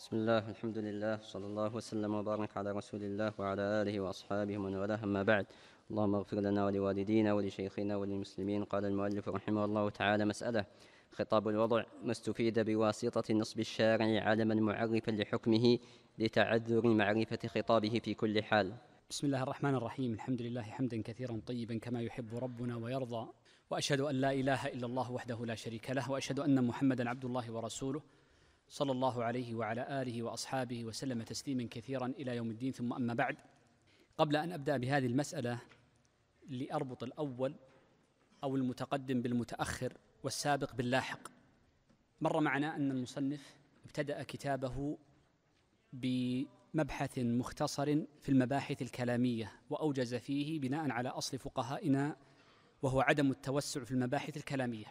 بسم الله الحمد لله صلى الله وسلم وبارك على رسول الله وعلى آله وأصحابه ومن والاه أما بعد اللهم اغفر لنا ولوالدينا ولشيخنا وللمسلمين قال المؤلف رحمه الله تعالى مسألة خطاب الوضع ما استفيد بواسطة نصب الشارع علما معرفا لحكمه لتعذر معرفة خطابه في كل حال بسم الله الرحمن الرحيم الحمد لله حمدا كثيرا طيبا كما يحب ربنا ويرضى وأشهد أن لا إله إلا الله وحده لا شريك له وأشهد أن محمدا عبد الله ورسوله صلى الله عليه وعلى اله واصحابه وسلم تسليما كثيرا الى يوم الدين ثم اما بعد قبل ان ابدا بهذه المساله لاربط الاول او المتقدم بالمتاخر والسابق باللاحق مر معنا ان المصنف ابتدا كتابه بمبحث مختصر في المباحث الكلاميه واوجز فيه بناء على اصل فقهائنا وهو عدم التوسع في المباحث الكلاميه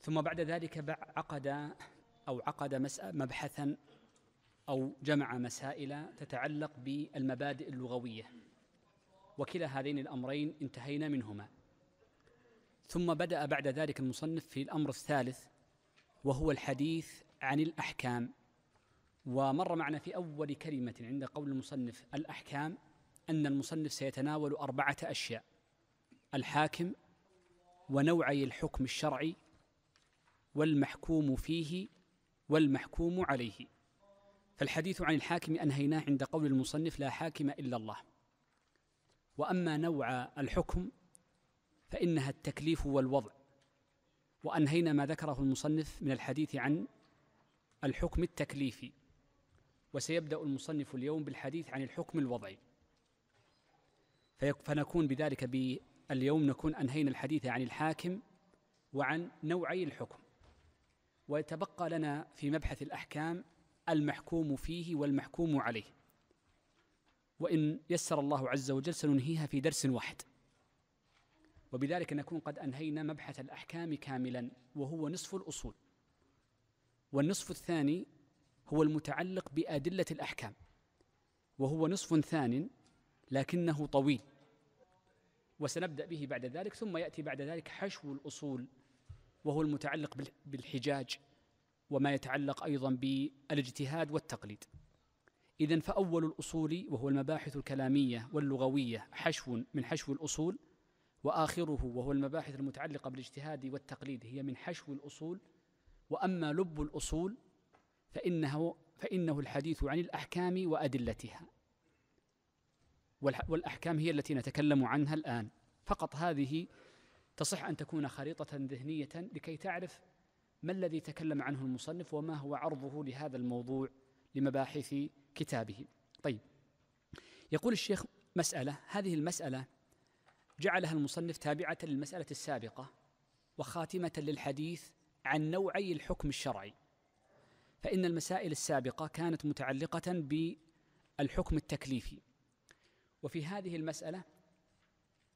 ثم بعد ذلك عقد أو عقد مبحثا أو جمع مسائل تتعلق بالمبادئ اللغوية وكلا هذين الأمرين انتهينا منهما ثم بدأ بعد ذلك المصنف في الأمر الثالث وهو الحديث عن الأحكام ومر معنا في أول كلمة عند قول المصنف الأحكام أن المصنف سيتناول أربعة أشياء الحاكم ونوعي الحكم الشرعي والمحكوم فيه والمحكوم عليه فالحديث عن الحاكم أنهيناه عند قول المصنف لا حاكم إلا الله وأما نوع الحكم فإنها التكليف والوضع وأنهينا ما ذكره المصنف من الحديث عن الحكم التكليفي وسيبدأ المصنف اليوم بالحديث عن الحكم الوضعي فنكون بذلك باليوم نكون أنهينا الحديث عن الحاكم وعن نوعي الحكم ويتبقى لنا في مبحث الأحكام المحكوم فيه والمحكوم عليه وإن يسر الله عز وجل سننهيها في درس واحد وبذلك نكون قد أنهينا مبحث الأحكام كاملا وهو نصف الأصول والنصف الثاني هو المتعلق بأدلة الأحكام وهو نصف ثان لكنه طويل وسنبدأ به بعد ذلك ثم يأتي بعد ذلك حشو الأصول وهو المتعلق بالحجاج وما يتعلق أيضا بالاجتهاد والتقليد إذا فأول الأصول وهو المباحث الكلامية واللغوية حشو من حشو الأصول وآخره وهو المباحث المتعلقة بالاجتهاد والتقليد هي من حشو الأصول وأما لب الأصول فإنه فإنه الحديث عن الأحكام وأدلتها والأحكام هي التي نتكلم عنها الآن فقط هذه تصح أن تكون خريطة ذهنية لكي تعرف ما الذي تكلم عنه المصنف وما هو عرضه لهذا الموضوع لمباحث كتابه طيب يقول الشيخ مسألة هذه المسألة جعلها المصنف تابعة للمسألة السابقة وخاتمة للحديث عن نوعي الحكم الشرعي فإن المسائل السابقة كانت متعلقة بالحكم التكليفي وفي هذه المسألة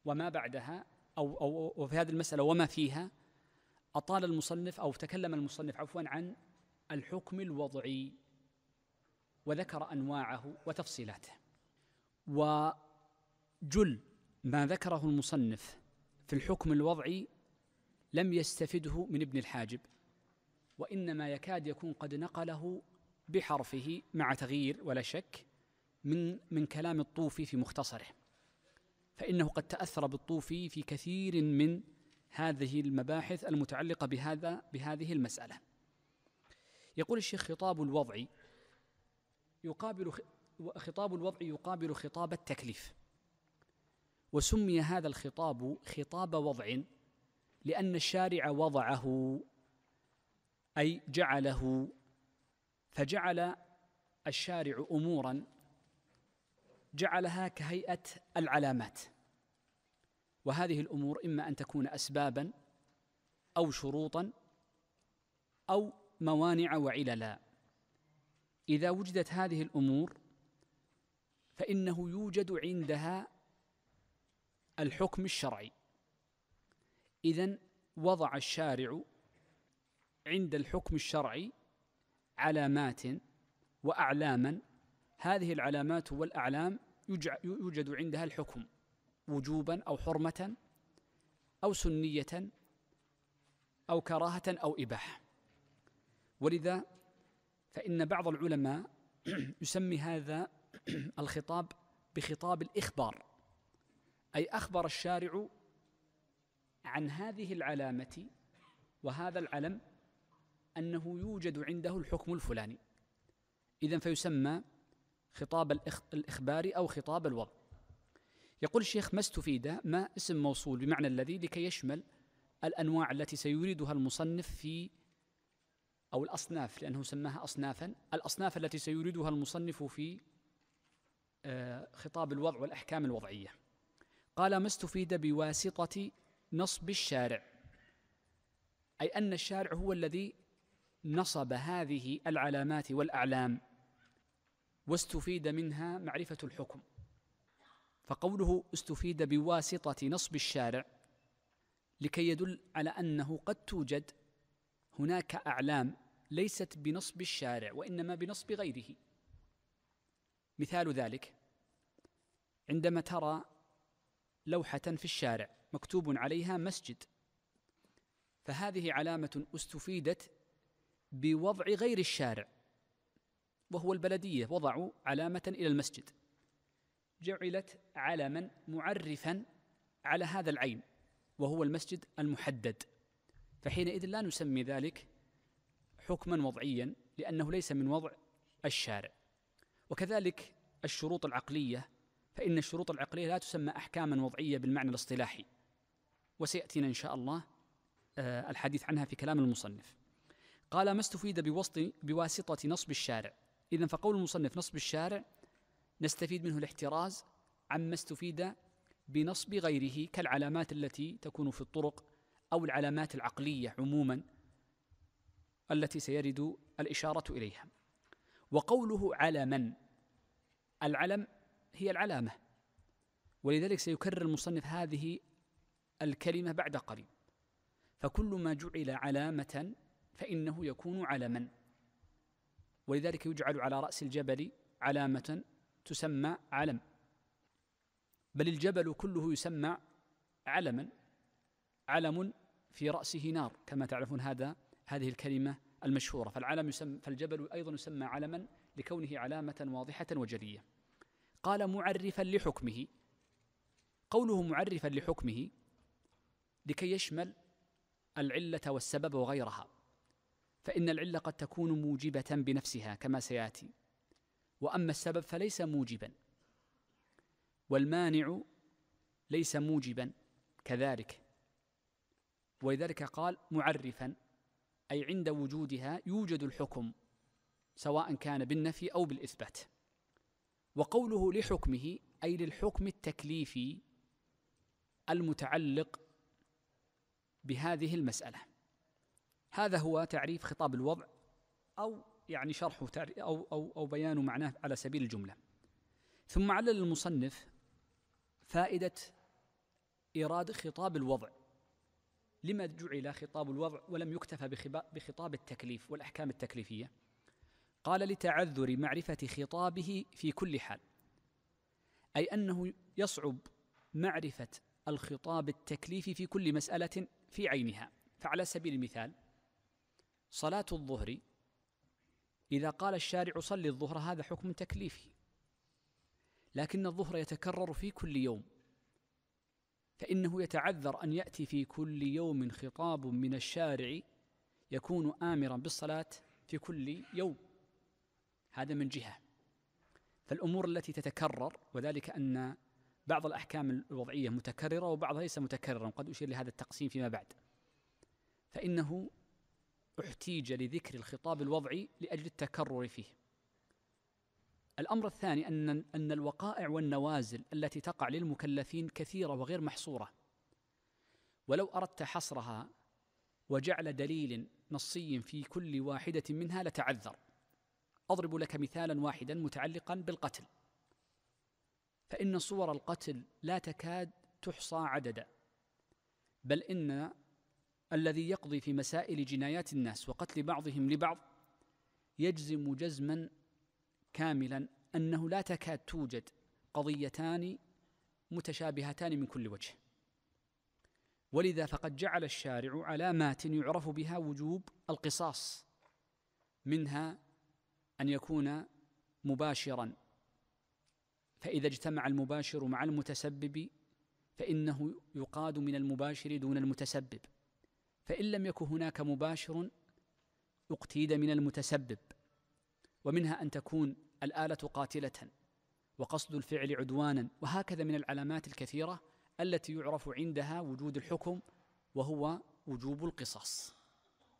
وما بعدها أو, أو, أو في هذه المسألة وما فيها أطال المصنف أو تكلم المصنف عفوا عن الحكم الوضعي وذكر أنواعه وتفصيلاته وجل ما ذكره المصنف في الحكم الوضعي لم يستفده من ابن الحاجب وإنما يكاد يكون قد نقله بحرفه مع تغيير ولا شك من من كلام الطوفي في مختصره فإنه قد تأثر بالطوفي في كثير من هذه المباحث المتعلقة بهذا بهذه المسألة يقول الشيخ خطاب الوضع يقابل خطاب الوضع يقابل خطاب التكليف وسمي هذا الخطاب خطاب وضع لأن الشارع وضعه أي جعله فجعل الشارع أمورا جعلها كهيئه العلامات وهذه الامور اما ان تكون اسبابا او شروطا او موانع وعللا اذا وجدت هذه الامور فانه يوجد عندها الحكم الشرعي اذا وضع الشارع عند الحكم الشرعي علامات واعلاما هذه العلامات والأعلام يوجد عندها الحكم وجوبا أو حرمة أو سنية أو كراهة أو إباحة ولذا فإن بعض العلماء يسمي هذا الخطاب بخطاب الإخبار أي أخبر الشارع عن هذه العلامة وهذا العلم أنه يوجد عنده الحكم الفلاني إذا فيسمى خطاب الإخباري أو خطاب الوضع يقول الشيخ ما استفيد ما اسم موصول بمعنى الذي لكي يشمل الأنواع التي سيريدها المصنف في أو الأصناف لأنه سماها أصنافا الأصناف التي سيريدها المصنف في آه، خطاب الوضع والأحكام الوضعية قال ما استفيد بواسطة نصب الشارع أي أن الشارع هو الذي نصب هذه العلامات والأعلام واستفيد منها معرفة الحكم فقوله استفيد بواسطة نصب الشارع لكي يدل على أنه قد توجد هناك أعلام ليست بنصب الشارع وإنما بنصب غيره مثال ذلك عندما ترى لوحة في الشارع مكتوب عليها مسجد فهذه علامة استفيدت بوضع غير الشارع وهو البلدية وضعوا علامة إلى المسجد جعلت علما معرفا على هذا العين وهو المسجد المحدد فحينئذ لا نسمي ذلك حكما وضعيا لأنه ليس من وضع الشارع وكذلك الشروط العقلية فإن الشروط العقلية لا تسمى أحكاما وضعية بالمعنى الاصطلاحي وسيأتينا إن شاء الله آه، الحديث عنها في كلام المصنف قال ما استفيد بواسطة نصب الشارع إذا فقول المصنف نصب الشارع نستفيد منه الاحتراز عما استفيد بنصب غيره كالعلامات التي تكون في الطرق أو العلامات العقلية عموما التي سيرد الإشارة إليها وقوله علما العلم هي العلامة ولذلك سيكرر المصنف هذه الكلمة بعد قليل فكل ما جعل علامة فإنه يكون علما ولذلك يجعل على رأس الجبل علامة تسمى علم بل الجبل كله يسمى علما علم في رأسه نار كما تعرفون هذا هذه الكلمة المشهورة فالعلم يسمى فالجبل أيضا يسمى علما لكونه علامة واضحة وجلية قال معرفا لحكمه قوله معرفا لحكمه لكي يشمل العلة والسبب وغيرها فإن العلة قد تكون موجبة بنفسها كما سيأتي وأما السبب فليس موجبا والمانع ليس موجبا كذلك ولذلك قال معرفا أي عند وجودها يوجد الحكم سواء كان بالنفي أو بالإثبات وقوله لحكمه أي للحكم التكليفي المتعلق بهذه المسألة هذا هو تعريف خطاب الوضع أو يعني شرحه أو, أو, أو بيان معناه على سبيل الجملة ثم علل المصنف فائدة إيراد خطاب الوضع لما جعل خطاب الوضع ولم يكتفى بخطاب التكليف والأحكام التكليفية قال لتعذر معرفة خطابه في كل حال أي أنه يصعب معرفة الخطاب التكليفي في كل مسألة في عينها فعلى سبيل المثال صلاة الظهر إذا قال الشارع صل الظهر هذا حكم تكليفي لكن الظهر يتكرر في كل يوم فإنه يتعذر أن يأتي في كل يوم خطاب من الشارع يكون آمرا بالصلاة في كل يوم هذا من جهة فالأمور التي تتكرر وذلك أن بعض الأحكام الوضعية متكررة وبعضها ليس متكررا قد أشير لهذا التقسيم فيما بعد فإنه احتيج لذكر الخطاب الوضعي لأجل التكرر فيه الأمر الثاني أن أن الوقائع والنوازل التي تقع للمكلفين كثيرة وغير محصورة ولو أردت حصرها وجعل دليل نصي في كل واحدة منها لتعذر أضرب لك مثالا واحدا متعلقا بالقتل فإن صور القتل لا تكاد تحصى عددا بل إن الذي يقضي في مسائل جنايات الناس وقتل بعضهم لبعض يجزم جزما كاملا انه لا تكاد توجد قضيتان متشابهتان من كل وجه ولذا فقد جعل الشارع علامات يعرف بها وجوب القصاص منها ان يكون مباشرا فاذا اجتمع المباشر مع المتسبب فانه يقاد من المباشر دون المتسبب فإن لم يكن هناك مباشر اقتيد من المتسبب ومنها أن تكون الآلة قاتلة وقصد الفعل عدوانا وهكذا من العلامات الكثيرة التي يعرف عندها وجود الحكم وهو وجوب القصاص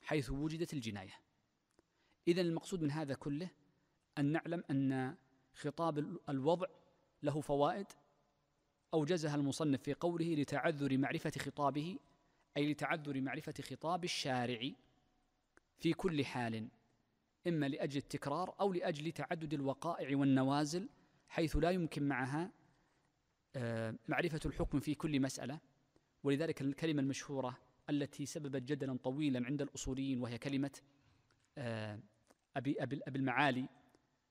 حيث وجدت الجناية إذا المقصود من هذا كله أن نعلم أن خطاب الوضع له فوائد أوجزها المصنف في قوله لتعذر معرفة خطابه أي لتعذر معرفة خطاب الشارع في كل حال إما لأجل التكرار أو لأجل تعدد الوقائع والنوازل حيث لا يمكن معها آه، معرفة الحكم في كل مسألة ولذلك الكلمة المشهورة التي سببت جدلا طويلا عند الأصوليين وهي كلمة آه، أبي, أبي, أبي المعالي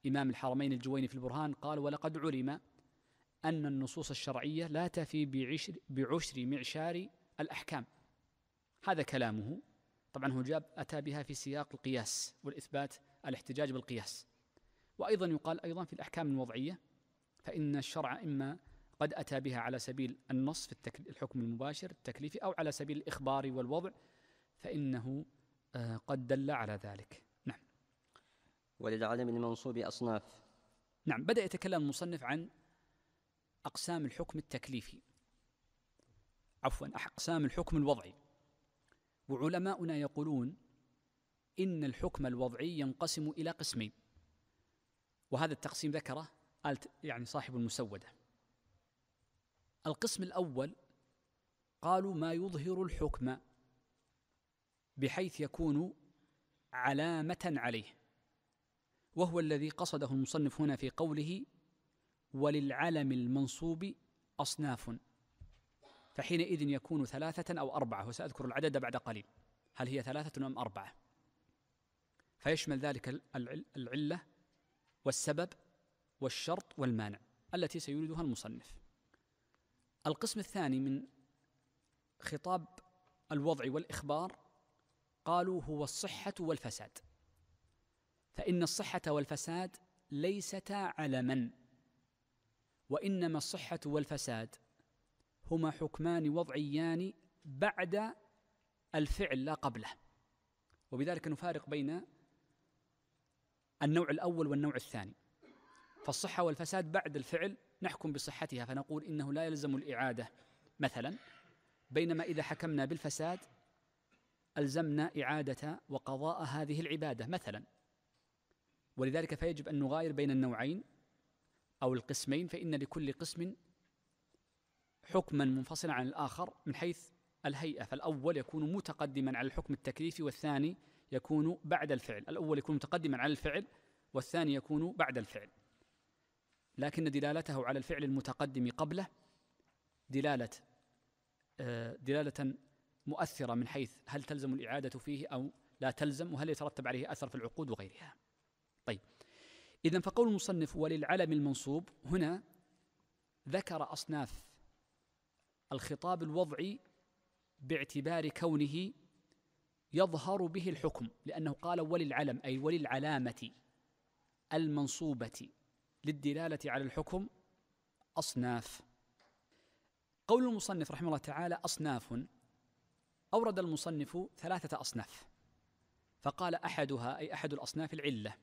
إمام الحرمين الجويني في البرهان قال ولقد علم أن النصوص الشرعية لا تفي بعشر, بعشر معشار الأحكام هذا كلامه طبعا هو جاب أتى بها في سياق القياس والإثبات الاحتجاج بالقياس وأيضا يقال أيضا في الأحكام الوضعية فإن الشرع إما قد أتى بها على سبيل النص في الحكم المباشر التكليفي أو على سبيل الإخبار والوضع فإنه آه، قد دل على ذلك نعم وللعلم المنصوب أصناف نعم بدأ يتكلم المصنف عن أقسام الحكم التكليفي عفوا أقسام الحكم الوضعي وعلماؤنا يقولون إن الحكم الوضعي ينقسم إلى قسمين وهذا التقسيم ذكره يعني صاحب المسودة القسم الأول قالوا ما يظهر الحكم بحيث يكون علامة عليه وهو الذي قصده المصنف هنا في قوله وللعلم المنصوب أصناف فحينئذ يكون ثلاثة أو أربعة وسأذكر العدد بعد قليل هل هي ثلاثة أم أربعة فيشمل ذلك العلة والسبب والشرط والمانع التي سيوردها المصنف القسم الثاني من خطاب الوضع والإخبار قالوا هو الصحة والفساد فإن الصحة والفساد ليستا علما وإنما الصحة والفساد هما حكمان وضعيان بعد الفعل لا قبله وبذلك نفارق بين النوع الأول والنوع الثاني فالصحة والفساد بعد الفعل نحكم بصحتها فنقول إنه لا يلزم الإعادة مثلا بينما إذا حكمنا بالفساد ألزمنا إعادة وقضاء هذه العبادة مثلا ولذلك فيجب أن نغاير بين النوعين أو القسمين فإن لكل قسم حكما منفصلا عن الآخر من حيث الهيئة فالأول يكون متقدما على الحكم التكليفي والثاني يكون بعد الفعل الأول يكون متقدما على الفعل والثاني يكون بعد الفعل لكن دلالته على الفعل المتقدم قبله دلالة آه، دلالة مؤثرة من حيث هل تلزم الإعادة فيه أو لا تلزم وهل يترتب عليه أثر في العقود وغيرها طيب إذا فقول المصنف وللعلم المنصوب هنا ذكر أصناف الخطاب الوضعي باعتبار كونه يظهر به الحكم لأنه قال وللعلم أي وللعلامة المنصوبة للدلالة على الحكم أصناف قول المصنف رحمه الله تعالى أصناف أورد المصنف ثلاثة أصناف فقال أحدها أي أحد الأصناف العلة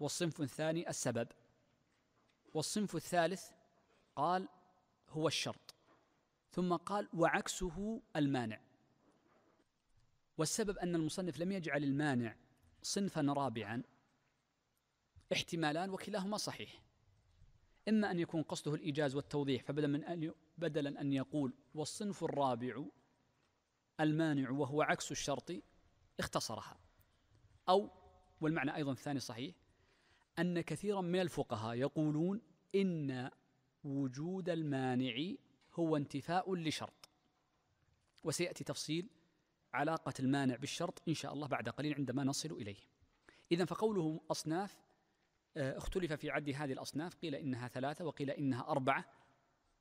والصنف الثاني السبب والصنف الثالث قال هو الشرط ثم قال وعكسه المانع والسبب أن المصنف لم يجعل المانع صنفا رابعا احتمالان وكلاهما صحيح إما أن يكون قصده الإيجاز والتوضيح فبدلا من أن بدلا أن يقول والصنف الرابع المانع وهو عكس الشرط اختصرها أو والمعنى أيضا الثاني صحيح أن كثيرا من الفقهاء يقولون إن وجود المانع هو انتفاء لشرط وسيأتي تفصيل علاقة المانع بالشرط إن شاء الله بعد قليل عندما نصل إليه إذا فقوله أصناف آه، اختلف في عد هذه الأصناف قيل إنها ثلاثة وقيل إنها أربعة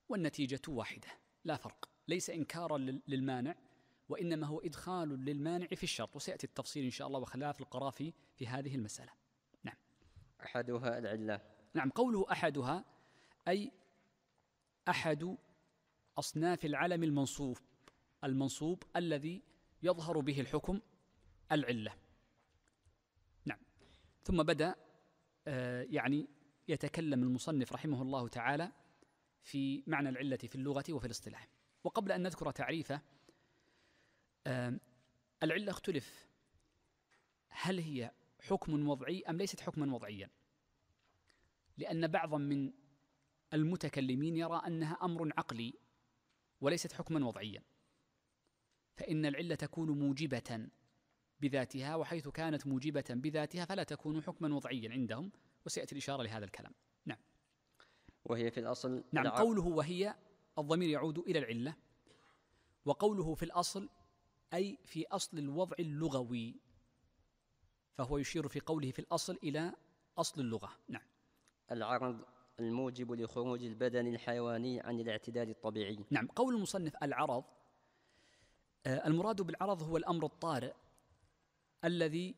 والنتيجة واحدة لا فرق ليس إنكارا للمانع وإنما هو إدخال للمانع في الشرط وسيأتي التفصيل إن شاء الله وخلاف القرافي في هذه المسألة نعم أحدها العلة نعم قوله أحدها أي أحد أصناف العلم المنصوب المنصوب الذي يظهر به الحكم العلة نعم ثم بدأ آه، يعني يتكلم المصنف رحمه الله تعالى في معنى العلة في اللغة وفي الاصطلاح وقبل أن نذكر تعريفه آه، العلة اختلف هل هي حكم وضعي أم ليست حكما وضعيا لأن بعضا من المتكلمين يرى أنها أمر عقلي وليست حكما وضعيا فإن العلة تكون موجبة بذاتها وحيث كانت موجبة بذاتها فلا تكون حكما وضعيا عندهم وسيأتي الإشارة لهذا الكلام نعم وهي في الأصل نعم قوله وهي الضمير يعود إلى العلة وقوله في الأصل أي في أصل الوضع اللغوي فهو يشير في قوله في الأصل إلى أصل اللغة نعم العرض الموجب لخروج البدن الحيواني عن الاعتدال الطبيعي نعم قول المصنف العرض آه، المراد بالعرض هو الأمر الطارئ الذي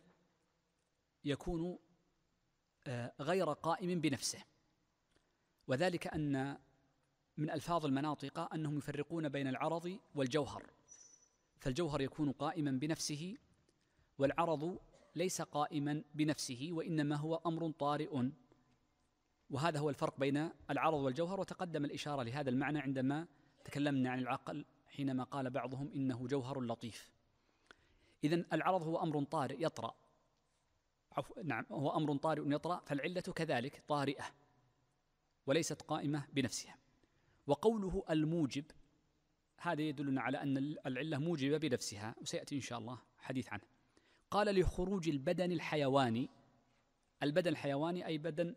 يكون آه، غير قائم بنفسه وذلك أن من ألفاظ المناطق أنهم يفرقون بين العرض والجوهر فالجوهر يكون قائما بنفسه والعرض ليس قائما بنفسه وإنما هو أمر طارئ وهذا هو الفرق بين العرض والجوهر وتقدم الإشارة لهذا المعنى عندما تكلمنا عن العقل حينما قال بعضهم إنه جوهر لطيف إذا العرض هو أمر طارئ يطرأ عفو نعم هو أمر طارئ يطرأ فالعلة كذلك طارئة وليست قائمة بنفسها وقوله الموجب هذا يدلنا على أن العلة موجبة بنفسها وسيأتي إن شاء الله حديث عنه قال لخروج البدن الحيواني البدن الحيواني أي بدن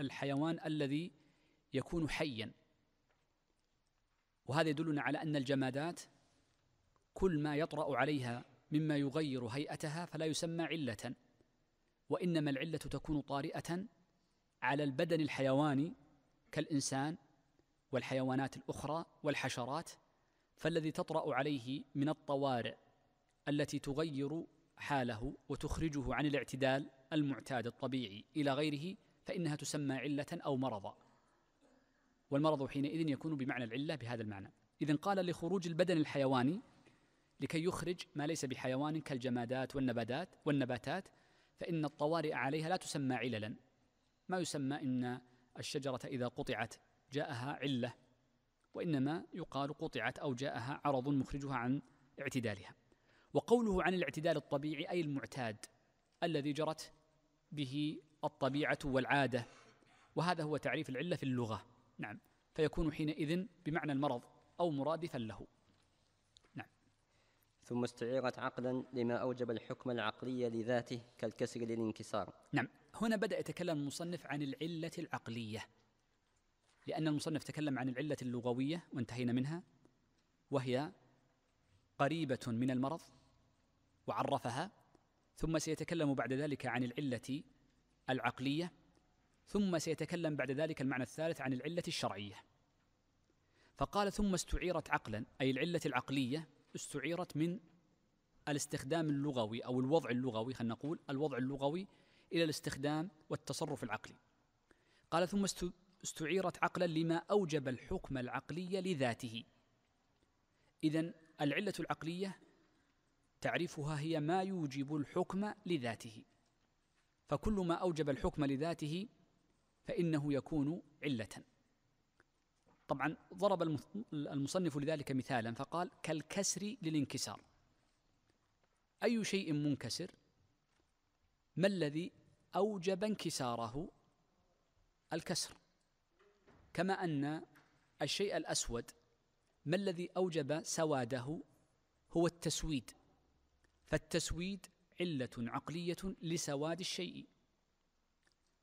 الحيوان الذي يكون حيا وهذا يدلنا على أن الجمادات كل ما يطرأ عليها مما يغير هيئتها فلا يسمى علة وإنما العلة تكون طارئة على البدن الحيواني كالإنسان والحيوانات الأخرى والحشرات فالذي تطرأ عليه من الطوارئ التي تغير حاله وتخرجه عن الاعتدال المعتاد الطبيعي إلى غيره فإنها تسمى علة أو مرضا والمرض حينئذ يكون بمعنى العلة بهذا المعنى إذا قال لخروج البدن الحيواني لكي يخرج ما ليس بحيوان كالجمادات والنباتات والنباتات فإن الطوارئ عليها لا تسمى عللا ما يسمى إن الشجرة إذا قطعت جاءها علة وإنما يقال قطعت أو جاءها عرض مخرجها عن اعتدالها وقوله عن الاعتدال الطبيعي أي المعتاد الذي جرت به الطبيعه والعاده وهذا هو تعريف العله في اللغه نعم فيكون حينئذ بمعنى المرض او مرادفا له نعم ثم استعيرت عقلا لما اوجب الحكم العقلي لذاته كالكسر للانكسار نعم هنا بدا يتكلم المصنف عن العله العقليه لان المصنف تكلم عن العله اللغويه وانتهينا منها وهي قريبه من المرض وعرفها ثم سيتكلم بعد ذلك عن العلة العقلية ثم سيتكلم بعد ذلك المعنى الثالث عن العلة الشرعية فقال ثم استعيرت عقلا أي العلة العقلية استعيرت من الاستخدام اللغوي أو الوضع اللغوي خلينا نقول الوضع اللغوي إلى الاستخدام والتصرف العقلي قال ثم استعيرت عقلا لما أوجب الحكم العقلي لذاته إذا العلة العقلية تعريفها هي ما يوجب الحكم لذاته فكل ما اوجب الحكم لذاته فانه يكون عله طبعا ضرب المصنف لذلك مثالا فقال كالكسر للانكسار اي شيء منكسر ما الذي اوجب انكساره الكسر كما ان الشيء الاسود ما الذي اوجب سواده هو التسويد فالتسويد علة عقلية لسواد الشيء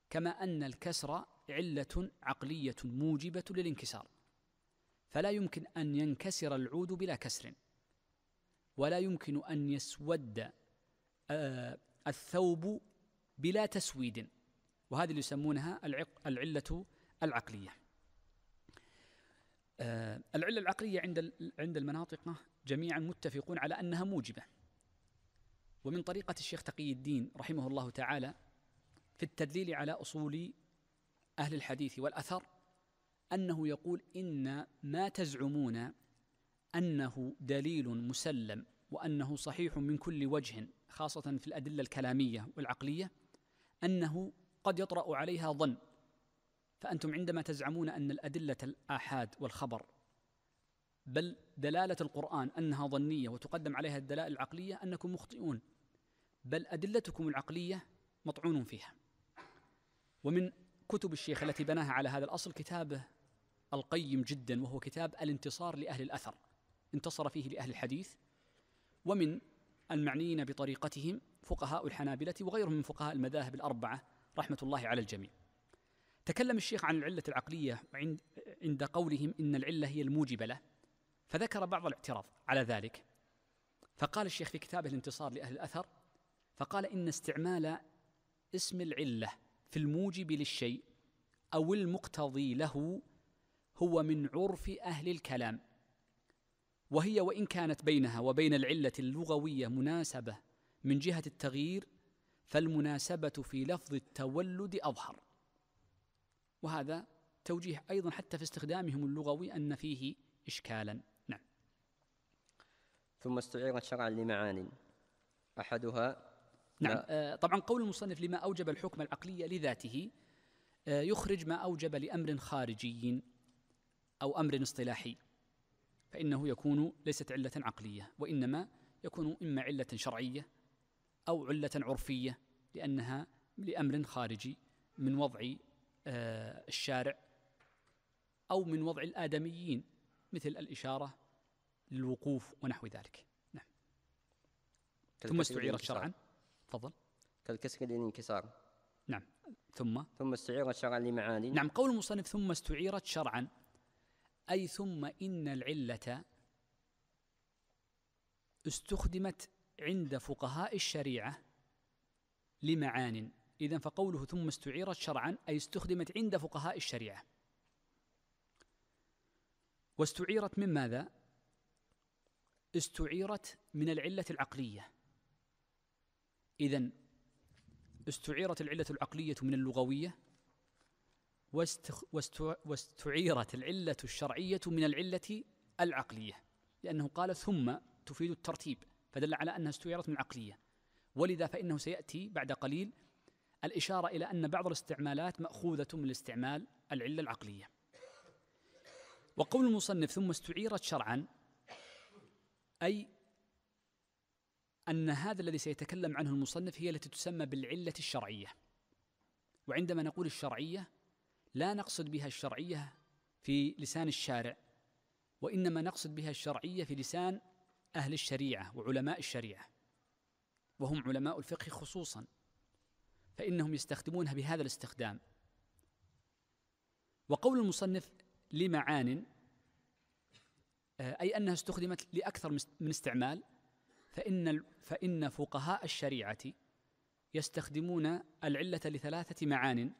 كما أن الكسر علة عقلية موجبة للانكسار فلا يمكن أن ينكسر العود بلا كسر ولا يمكن أن يسود آه، الثوب بلا تسويد وهذه اللي يسمونها العلة العقلية آه، العلة العقلية عند عند المناطق جميعا متفقون على أنها موجبة ومن طريقة الشيخ تقي الدين رحمه الله تعالى في التدليل على أصول أهل الحديث والأثر أنه يقول إن ما تزعمون أنه دليل مسلم وأنه صحيح من كل وجه خاصة في الأدلة الكلامية والعقلية أنه قد يطرأ عليها ظن فأنتم عندما تزعمون أن الأدلة الآحاد والخبر بل دلالة القرآن أنها ظنية وتقدم عليها الدلائل العقلية أنكم مخطئون بل أدلتكم العقلية مطعون فيها ومن كتب الشيخ التي بناها على هذا الأصل كتابه القيم جدا وهو كتاب الانتصار لأهل الأثر انتصر فيه لأهل الحديث ومن المعنيين بطريقتهم فقهاء الحنابلة وغيرهم من فقهاء المذاهب الأربعة رحمة الله على الجميع تكلم الشيخ عن العلة العقلية عند, عند قولهم إن العلة هي الموجبة له فذكر بعض الاعتراض على ذلك فقال الشيخ في كتابه الانتصار لأهل الأثر فقال إن استعمال اسم العلة في الموجب للشيء أو المقتضي له هو من عرف أهل الكلام وهي وإن كانت بينها وبين العلة اللغوية مناسبة من جهة التغيير فالمناسبة في لفظ التولد أظهر وهذا توجيه أيضا حتى في استخدامهم اللغوي أن فيه إشكالا نعم ثم استعيرت شرعا لمعان أحدها نعم آه، طبعا قول المصنف لما أوجب الحكم العقلي لذاته آه، يخرج ما أوجب لأمر خارجي أو أمر اصطلاحي فإنه يكون ليست علة عقلية وإنما يكون إما علة شرعية أو علة عرفية لأنها لأمر خارجي من وضع آه، الشارع أو من وضع الآدميين مثل الإشارة للوقوف ونحو ذلك نعم ثم استعيرت شرعا تفضل كالكسر للانكسار نعم ثم ثم استعيرت شرعا لمعاني نعم قول المصنف ثم استعيرت شرعا أي ثم إن العلة استخدمت عند فقهاء الشريعة لمعان إذا فقوله ثم استعيرت شرعا أي استخدمت عند فقهاء الشريعة واستعيرت من ماذا؟ استعيرت من العلة العقلية إذا استعيرت العلة العقلية من اللغوية واستعيرت العلة الشرعية من العلة العقلية لأنه قال ثم تفيد الترتيب فدل على أنها استعيرت من العقلية ولذا فإنه سيأتي بعد قليل الإشارة إلى أن بعض الاستعمالات مأخوذة من استعمال العلة العقلية وقول المصنف ثم استعيرت شرعا أي أن هذا الذي سيتكلم عنه المصنف هي التي تسمى بالعلة الشرعية وعندما نقول الشرعية لا نقصد بها الشرعية في لسان الشارع وإنما نقصد بها الشرعية في لسان أهل الشريعة وعلماء الشريعة وهم علماء الفقه خصوصا فإنهم يستخدمونها بهذا الاستخدام وقول المصنف لمعان آه، أي أنها استخدمت لأكثر من استعمال فإن فإن فقهاء الشريعة يستخدمون العلة لثلاثة معان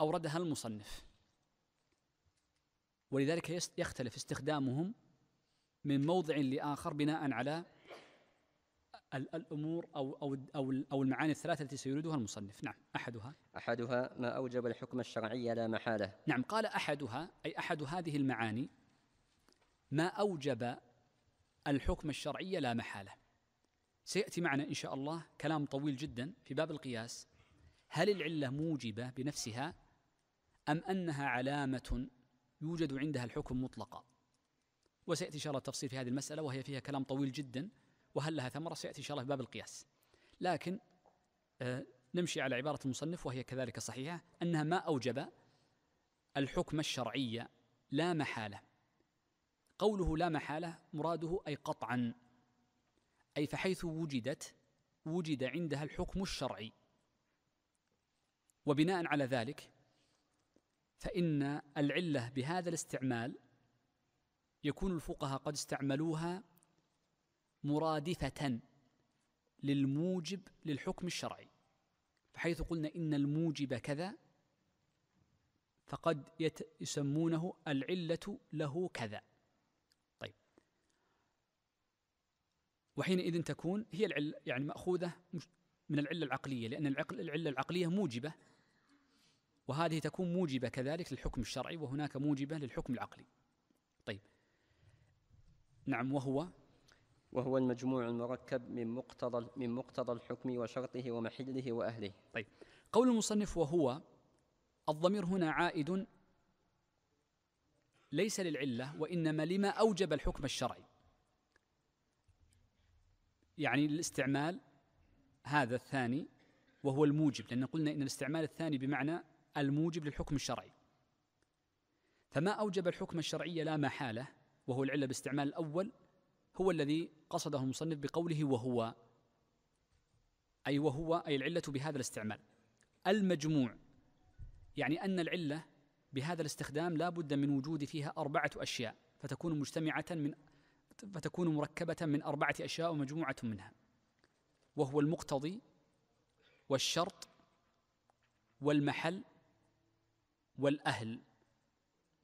أوردها المصنف ولذلك يختلف استخدامهم من موضع لآخر بناء على الأمور أو أو أو أو المعاني الثلاثة التي سيريدها المصنف، نعم، أحدها أحدها ما أوجب الحكم الشرعي لا محالة نعم، قال أحدها أي أحد هذه المعاني ما أوجب الحكم الشرعية لا محالة سيأتي معنا إن شاء الله كلام طويل جدا في باب القياس هل العلة موجبة بنفسها أم أنها علامة يوجد عندها الحكم مطلقا وسيأتي إن شاء الله التفصيل في هذه المسألة وهي فيها كلام طويل جدا وهل لها ثمرة سيأتي إن شاء الله في باب القياس لكن آه نمشي على عبارة المصنف وهي كذلك صحيحة أنها ما أوجب الحكم الشرعي لا محالة قوله لا محاله مراده اي قطعا اي فحيث وجدت وجد عندها الحكم الشرعي وبناء على ذلك فان العله بهذا الاستعمال يكون الفقهاء قد استعملوها مرادفه للموجب للحكم الشرعي فحيث قلنا ان الموجب كذا فقد يسمونه العله له كذا وحينئذ تكون هي العلة يعني مأخوذة من العلة العقلية لأن العقل العلة العقلية موجبة وهذه تكون موجبة كذلك للحكم الشرعي وهناك موجبة للحكم العقلي طيب نعم وهو وهو المجموع المركب من مقتضى من مقتضى الحكم وشرطه ومحله واهله. طيب قول المصنف وهو الضمير هنا عائد ليس للعله وانما لما اوجب الحكم الشرعي. يعني الاستعمال هذا الثاني وهو الموجب لأن قلنا إن الاستعمال الثاني بمعنى الموجب للحكم الشرعي فما أوجب الحكم الشرعي لا محالة وهو العلة باستعمال الأول هو الذي قصده المصنف بقوله وهو أي وهو أي العلة بهذا الاستعمال المجموع يعني أن العلة بهذا الاستخدام لا بد من وجود فيها أربعة أشياء فتكون مجتمعة من فتكون مركبة من أربعة أشياء ومجموعة منها وهو المقتضي والشرط والمحل والأهل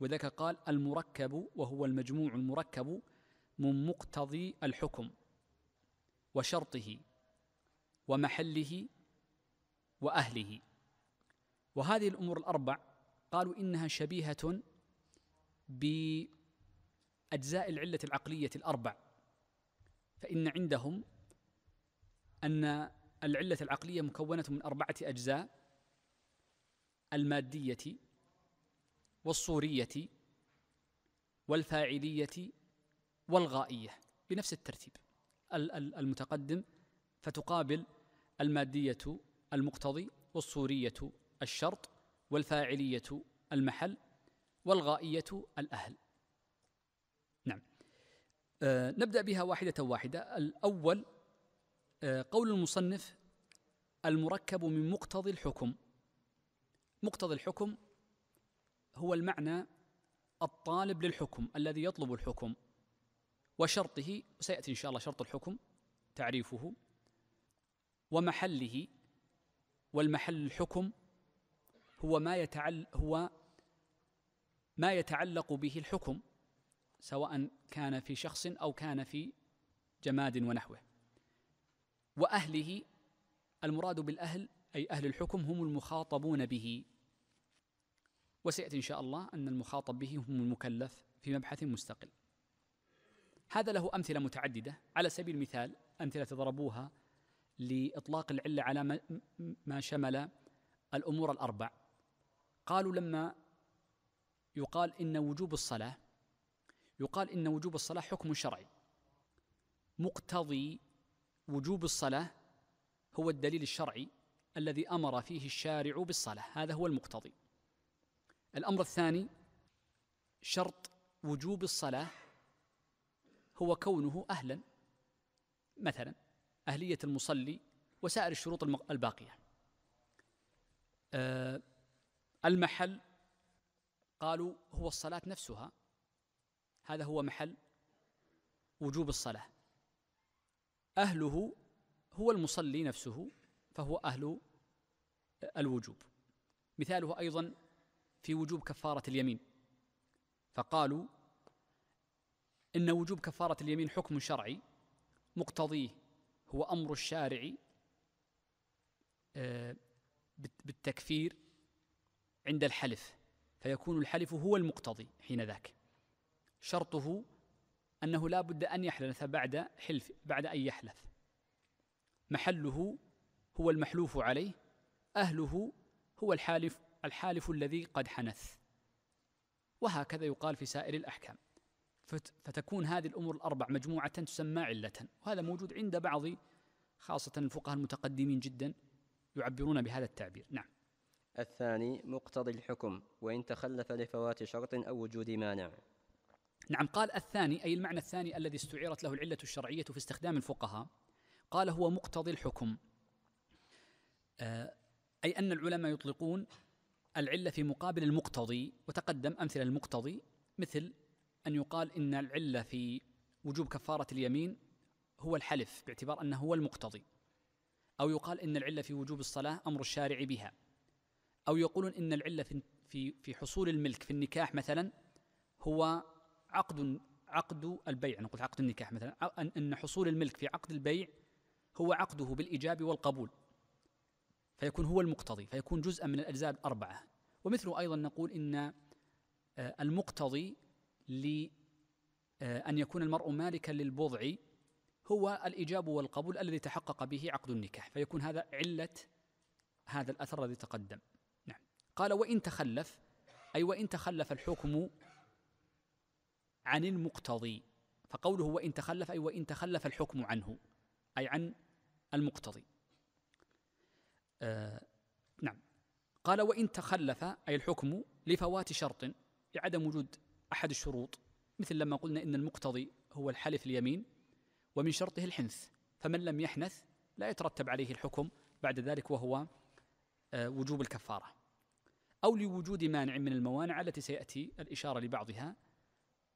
وذاك قال المركب وهو المجموع المركب من مقتضي الحكم وشرطه ومحله وأهله وهذه الأمور الأربع قالوا إنها شبيهة ب أجزاء العلة العقلية الأربع فإن عندهم أن العلة العقلية مكونة من أربعة أجزاء المادية والصورية والفاعلية والغائية بنفس الترتيب المتقدم فتقابل المادية المقتضي والصورية الشرط والفاعلية المحل والغائية الأهل آه، نبدأ بها واحدة واحدة الأول آه، قول المصنف المركب من مقتضي الحكم مقتضي الحكم هو المعنى الطالب للحكم الذي يطلب الحكم وشرطه وسيأتي إن شاء الله شرط الحكم تعريفه ومحله والمحل الحكم هو ما يتعل هو ما يتعلق به الحكم سواء كان في شخص او كان في جماد ونحوه واهله المراد بالاهل اي اهل الحكم هم المخاطبون به وسياتي ان شاء الله ان المخاطب به هم المكلف في مبحث مستقل هذا له امثله متعدده على سبيل المثال امثله ضربوها لاطلاق العله على ما شمل الامور الاربع قالوا لما يقال ان وجوب الصلاه يقال إن وجوب الصلاة حكم شرعي مقتضي وجوب الصلاة هو الدليل الشرعي الذي أمر فيه الشارع بالصلاة هذا هو المقتضي الأمر الثاني شرط وجوب الصلاة هو كونه أهلا مثلا أهلية المصلي وسائر الشروط الباقية آه، المحل قالوا هو الصلاة نفسها هذا هو محل وجوب الصلاة أهله هو المصلي نفسه فهو أهل الوجوب مثاله أيضا في وجوب كفارة اليمين فقالوا إن وجوب كفارة اليمين حكم شرعي مقتضيه هو أمر الشارع آه، بالتكفير عند الحلف فيكون الحلف هو المقتضي حين ذاك شرطه أنه لا بد أن يحلف بعد حلف بعد أن يحلف محله هو المحلوف عليه أهله هو الحالف الحالف الذي قد حنث وهكذا يقال في سائر الأحكام فتكون هذه الأمور الأربع مجموعة تسمى علة وهذا موجود عند بعض خاصة الفقهاء المتقدمين جدا يعبرون بهذا التعبير نعم الثاني مقتضي الحكم وإن تخلف لفوات شرط أو وجود مانع نعم قال الثاني أي المعنى الثاني الذي استعيرت له العلة الشرعية في استخدام الفقهاء قال هو مقتضي الحكم آه، أي أن العلماء يطلقون العلة في مقابل المقتضي وتقدم أمثلة المقتضي مثل أن يقال إن العلة في وجوب كفارة اليمين هو الحلف باعتبار أنه هو المقتضي أو يقال إن العلة في وجوب الصلاة أمر الشارع بها أو يقولون إن العلة في في حصول الملك في النكاح مثلا هو عقد عقد البيع انا قلت عقد النكاح مثلا ان حصول الملك في عقد البيع هو عقده بالايجاب والقبول فيكون هو المقتضي فيكون جزءا من الاجزاء الاربعه ومثله ايضا نقول ان آه، المقتضي لان آه، يكون المرء مالكا للبضع هو الايجاب والقبول الذي تحقق به عقد النكاح فيكون هذا عله هذا الاثر الذي تقدم نعم قال وان تخلف اي وان تخلف الحكم عن المقتضي فقوله وإن تخلف أي وإن تخلف الحكم عنه أي عن المقتضي آه نعم قال وإن تخلف أي الحكم لفوات شرط لعدم وجود أحد الشروط مثل لما قلنا إن المقتضي هو الحلف اليمين ومن شرطه الحنث فمن لم يحنث لا يترتب عليه الحكم بعد ذلك وهو آه وجوب الكفارة أو لوجود مانع من الموانع التي سيأتي الإشارة لبعضها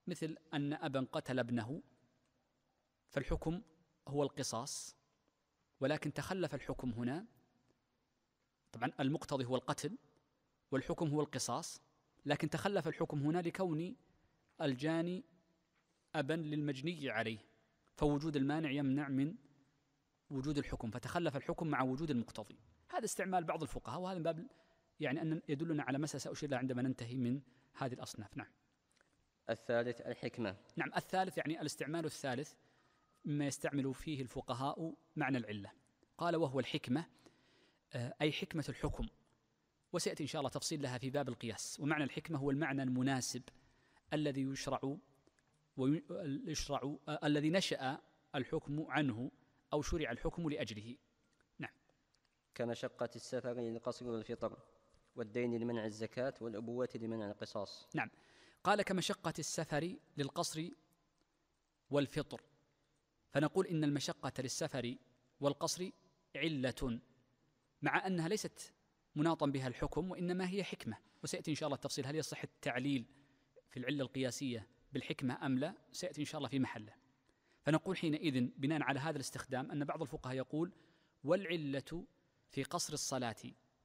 مثل أن أبا قتل ابنه فالحكم هو القصاص ولكن تخلف الحكم هنا طبعا المقتضي هو القتل والحكم هو القصاص لكن تخلف الحكم هنا لكون الجاني أبا للمجني عليه فوجود المانع يمنع من وجود الحكم فتخلف الحكم مع وجود المقتضي هذا استعمال بعض الفقهاء وهذا من باب يعني أن يدلنا على مسألة سأشير لها عندما ننتهي من هذه الأصناف نعم الثالث الحكمة نعم الثالث يعني الاستعمال الثالث مما يستعمل فيه الفقهاء معنى العلة قال وهو الحكمة آه، أي حكمة الحكم وسيأتي إن شاء الله تفصيل لها في باب القياس ومعنى الحكمة هو المعنى المناسب الذي يشرع ويشرع آه، الذي نشأ الحكم عنه أو شرع الحكم لأجله نعم كمشقة السفر للقصر والفطر والدين لمنع الزكاة والأبوة لمنع القصاص نعم قال كمشقة السفر للقصر والفطر فنقول إن المشقة للسفر والقصر علة مع أنها ليست مناطا بها الحكم وإنما هي حكمة وسيأتي إن شاء الله التفصيل هل يصح التعليل في العلة القياسية بالحكمة أم لا سيأتي إن شاء الله في محله فنقول حينئذ بناء على هذا الاستخدام أن بعض الفقهاء يقول والعلة في قصر الصلاة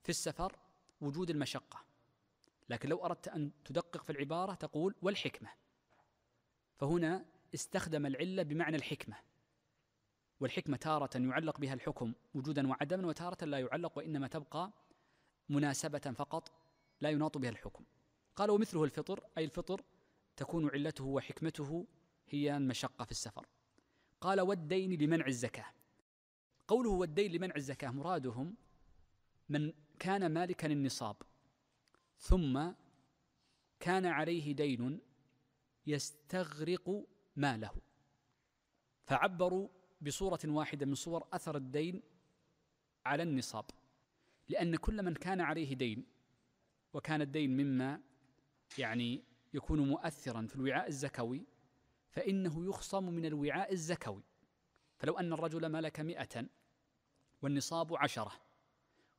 في السفر وجود المشقة لكن لو أردت أن تدقق في العبارة تقول والحكمة فهنا استخدم العلة بمعنى الحكمة والحكمة تارة يعلق بها الحكم وجودا وعدما وتارة لا يعلق وإنما تبقى مناسبة فقط لا يناط بها الحكم قال ومثله الفطر أي الفطر تكون علته وحكمته هي المشقة في السفر قال والدين لمنع الزكاة قوله والدين لمنع الزكاة مرادهم من كان مالكا النصاب ثم كان عليه دين يستغرق ماله فعبروا بصورة واحدة من صور أثر الدين على النصاب لأن كل من كان عليه دين وكان الدين مما يعني يكون مؤثرا في الوعاء الزكوي فإنه يخصم من الوعاء الزكوي فلو أن الرجل ملك مئة والنصاب عشرة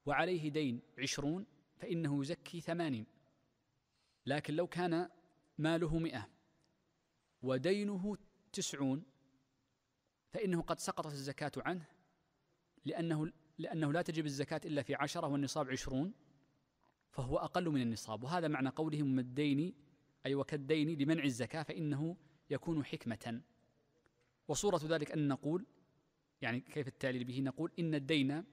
وعليه دين عشرون فإنه يزكي ثمانين لكن لو كان ماله مئة ودينه تسعون فإنه قد سقطت الزكاة عنه لأنه لأنه لا تجب الزكاة إلا في عشرة والنصاب عشرون فهو أقل من النصاب وهذا معنى قولهم الدين أي وكالدين لمنع الزكاة فإنه يكون حكمة وصورة ذلك أن نقول يعني كيف التعليل به نقول إن الدين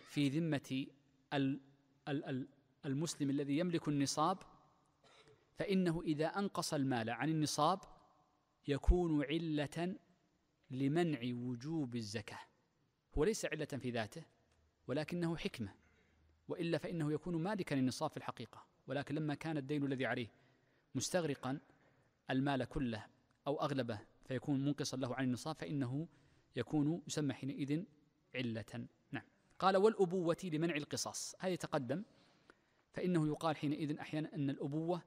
في ذمة ال ال المسلم الذي يملك النصاب فإنه إذا أنقص المال عن النصاب يكون علة لمنع وجوب الزكاة هو ليس علة في ذاته ولكنه حكمة وإلا فإنه يكون مالكا للنصاب في الحقيقة ولكن لما كان الدين الذي عليه مستغرقا المال كله أو أغلبه فيكون منقصا له عن النصاب فإنه يكون يسمى حينئذ علة نعم قال والأبوة لمنع القصاص هذا تقدم فإنه يقال حينئذ أحيانا أن الأبوة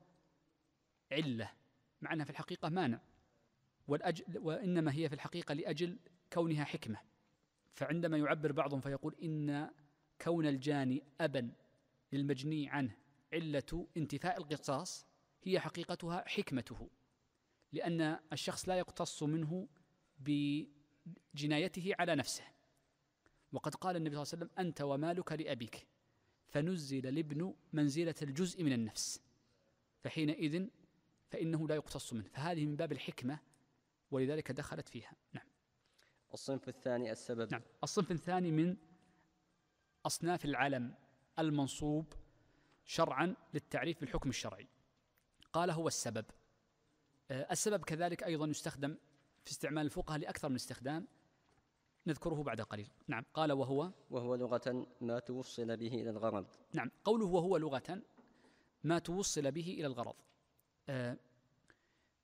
علة مع أنها في الحقيقة مانع والأجل وإنما هي في الحقيقة لأجل كونها حكمة فعندما يعبر بعضهم فيقول إن كون الجاني أبا للمجني عنه علة انتفاء القصاص هي حقيقتها حكمته لأن الشخص لا يقتص منه بجنايته على نفسه وقد قال النبي صلى الله عليه وسلم أنت ومالك لأبيك فنزل الابن منزلة الجزء من النفس فحينئذ فإنه لا يقتص منه فهذه من باب الحكمة ولذلك دخلت فيها نعم الصنف الثاني السبب نعم الصنف الثاني من أصناف العلم المنصوب شرعا للتعريف بالحكم الشرعي قال هو السبب آه، السبب كذلك أيضا يستخدم في استعمال الفقهاء لأكثر من استخدام نذكره بعد قليل نعم قال وهو وهو لغة ما توصل به إلى الغرض نعم قوله وهو لغة ما توصل به إلى الغرض آه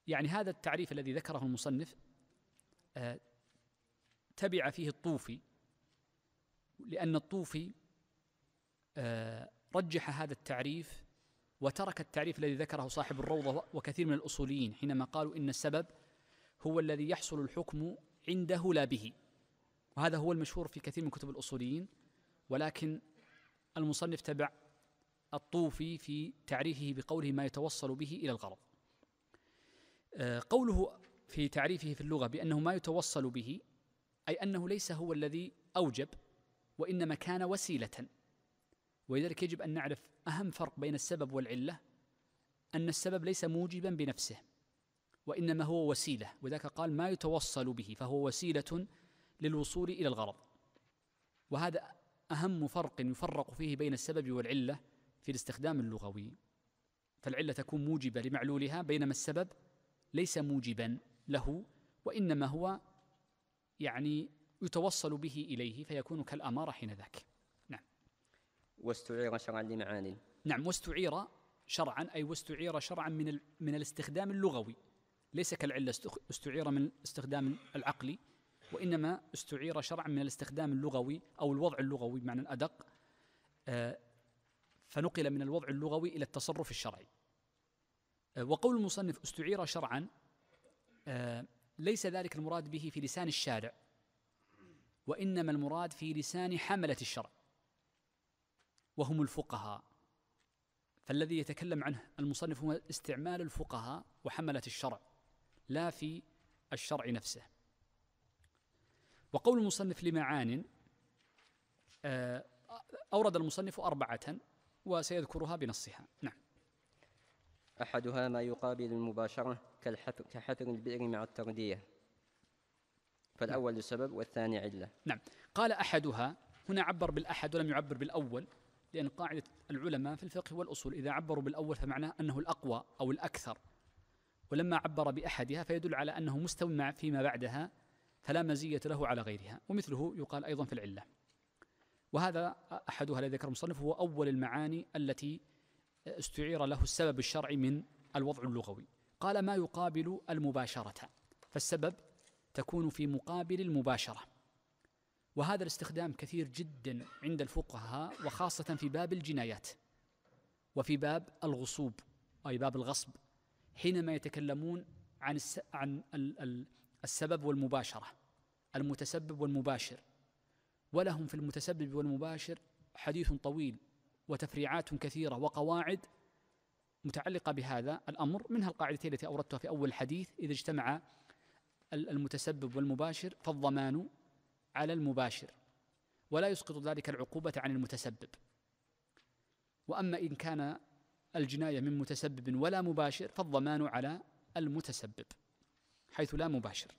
يعني هذا التعريف الذي ذكره المصنف آه تبع فيه الطوفي لأن الطوفي آه رجح هذا التعريف وترك التعريف الذي ذكره صاحب الروضة وكثير من الأصوليين حينما قالوا إن السبب هو الذي يحصل الحكم عنده لا به وهذا هو المشهور في كثير من كتب الأصوليين ولكن المصنف تبع الطوفي في تعريفه بقوله ما يتوصل به إلى الغرض آه، قوله في تعريفه في اللغة بأنه ما يتوصل به أي أنه ليس هو الذي أوجب وإنما كان وسيلة ولذلك يجب أن نعرف أهم فرق بين السبب والعلة أن السبب ليس موجبا بنفسه وإنما هو وسيلة وذلك قال ما يتوصل به فهو وسيلة للوصول الى الغرض وهذا اهم فرق يفرق فيه بين السبب والعله في الاستخدام اللغوي فالعله تكون موجبه لمعلولها بينما السبب ليس موجبا له وانما هو يعني يتوصل به اليه فيكون كالاماره حين ذاك نعم واستعير شرعا لمعان نعم واستعير شرعا اي واستعير شرعا من من الاستخدام اللغوي ليس كالعله استعير من الاستخدام العقلي وإنما استعير شرعا من الاستخدام اللغوي أو الوضع اللغوي بمعنى الأدق آه، فنقل من الوضع اللغوي إلى التصرف الشرعي آه، وقول المصنف استعير شرعا آه، ليس ذلك المراد به في لسان الشارع وإنما المراد في لسان حملة الشرع وهم الفقهاء فالذي يتكلم عنه المصنف هو استعمال الفقهاء وحملة الشرع لا في الشرع نفسه وقول المصنف لمعان آه، أورد المصنف أربعة وسيذكرها بنصها نعم أحدها ما يقابل المباشرة كحفر البئر مع التردية فالأول نعم. سبب والثاني علة نعم قال أحدها هنا عبر بالأحد ولم يعبر بالأول لأن قاعدة العلماء في الفقه والأصول إذا عبروا بالأول فمعناه أنه الأقوى أو الأكثر ولما عبر بأحدها فيدل على أنه مستوى فيما بعدها فلا مزية له على غيرها ومثله يقال أيضا في العلة وهذا أحدها الذي ذكر المصنف هو أول المعاني التي استعير له السبب الشرعي من الوضع اللغوي قال ما يقابل المباشرة فالسبب تكون في مقابل المباشرة وهذا الاستخدام كثير جدا عند الفقهاء وخاصة في باب الجنايات وفي باب الغصوب أي باب الغصب حينما يتكلمون عن عن السبب والمباشرة المتسبب والمباشر ولهم في المتسبب والمباشر حديث طويل وتفريعات كثيرة وقواعد متعلقة بهذا الأمر منها القاعدتين التي أوردتها في أول الحديث إذا اجتمع المتسبب والمباشر فالضمان على المباشر ولا يسقط ذلك العقوبة عن المتسبب وأما إن كان الجناية من متسبب ولا مباشر فالضمان على المتسبب حيث لا مباشر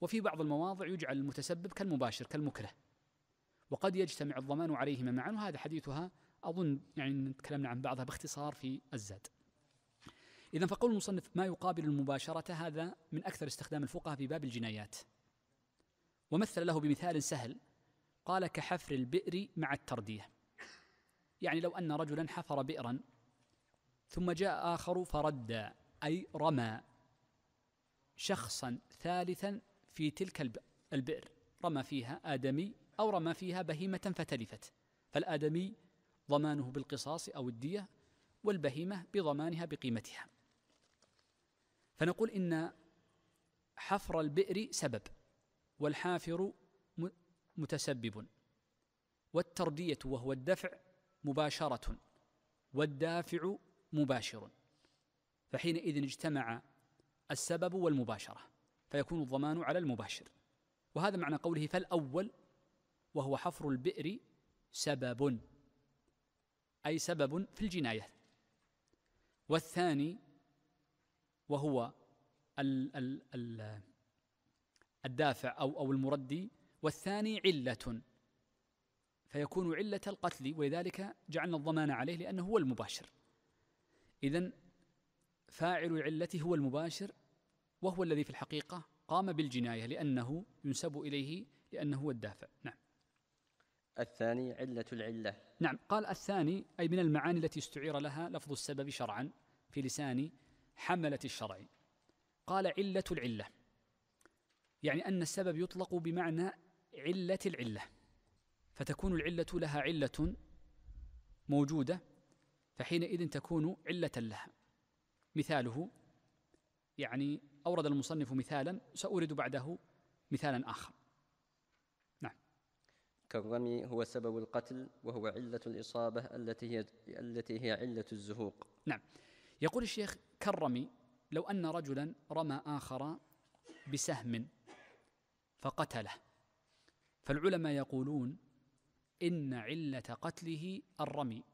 وفي بعض المواضع يجعل المتسبب كالمباشر كالمكره وقد يجتمع الضمان عليهما معا وهذا حديثها أظن يعني تكلمنا عن بعضها باختصار في الزاد إذا فقول المصنف ما يقابل المباشرة هذا من أكثر استخدام الفقهاء في باب الجنايات ومثل له بمثال سهل قال كحفر البئر مع التردية يعني لو أن رجلا حفر بئرا ثم جاء آخر فرد أي رمى شخصا ثالثا في تلك البئر رمى فيها آدمي أو رمى فيها بهيمة فتلفت فالآدمي ضمانه بالقصاص أو الدية والبهيمة بضمانها بقيمتها فنقول إن حفر البئر سبب والحافر متسبب والتردية وهو الدفع مباشرة والدافع مباشر فحينئذ اجتمع السبب والمباشرة فيكون الضمان على المباشر وهذا معنى قوله فالأول وهو حفر البئر سبب أي سبب في الجناية والثاني وهو ال ال ال الدافع أو أو المردي والثاني علة فيكون علة القتل ولذلك جعلنا الضمان عليه لأنه هو المباشر إذا فاعل العلة هو المباشر وهو الذي في الحقيقة قام بالجناية لأنه ينسب إليه لأنه هو الدافع نعم الثاني علة العلة نعم قال الثاني أي من المعاني التي استعير لها لفظ السبب شرعا في لسان حملة الشرع قال علة العلة يعني أن السبب يطلق بمعنى علة العلة فتكون العلة لها علة موجودة فحينئذ تكون علة لها مثاله يعني أورد المصنف مثالا سأورد بعده مثالا آخر نعم كالرمي هو سبب القتل وهو علة الإصابة التي هي, التي هي علة الزهوق نعم يقول الشيخ كالرمي لو أن رجلا رمى آخر بسهم فقتله فالعلماء يقولون إن علة قتله الرمي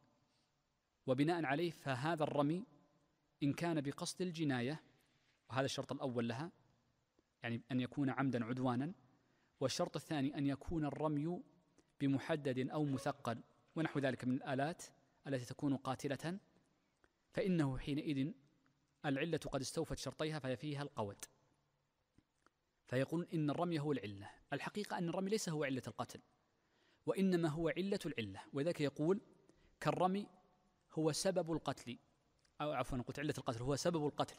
وبناء عليه فهذا الرمي إن كان بقصد الجناية وهذا الشرط الأول لها يعني أن يكون عمدا عدوانا والشرط الثاني أن يكون الرمي بمحدد أو مثقل ونحو ذلك من الآلات التي تكون قاتلة فإنه حينئذ العلة قد استوفت شرطيها فهي فيها القود فيقول إن الرمي هو العلة الحقيقة أن الرمي ليس هو علة القتل وإنما هو علة العلة وذلك يقول كالرمي هو سبب القتل أو عفوا قلت علة القتل هو سبب القتل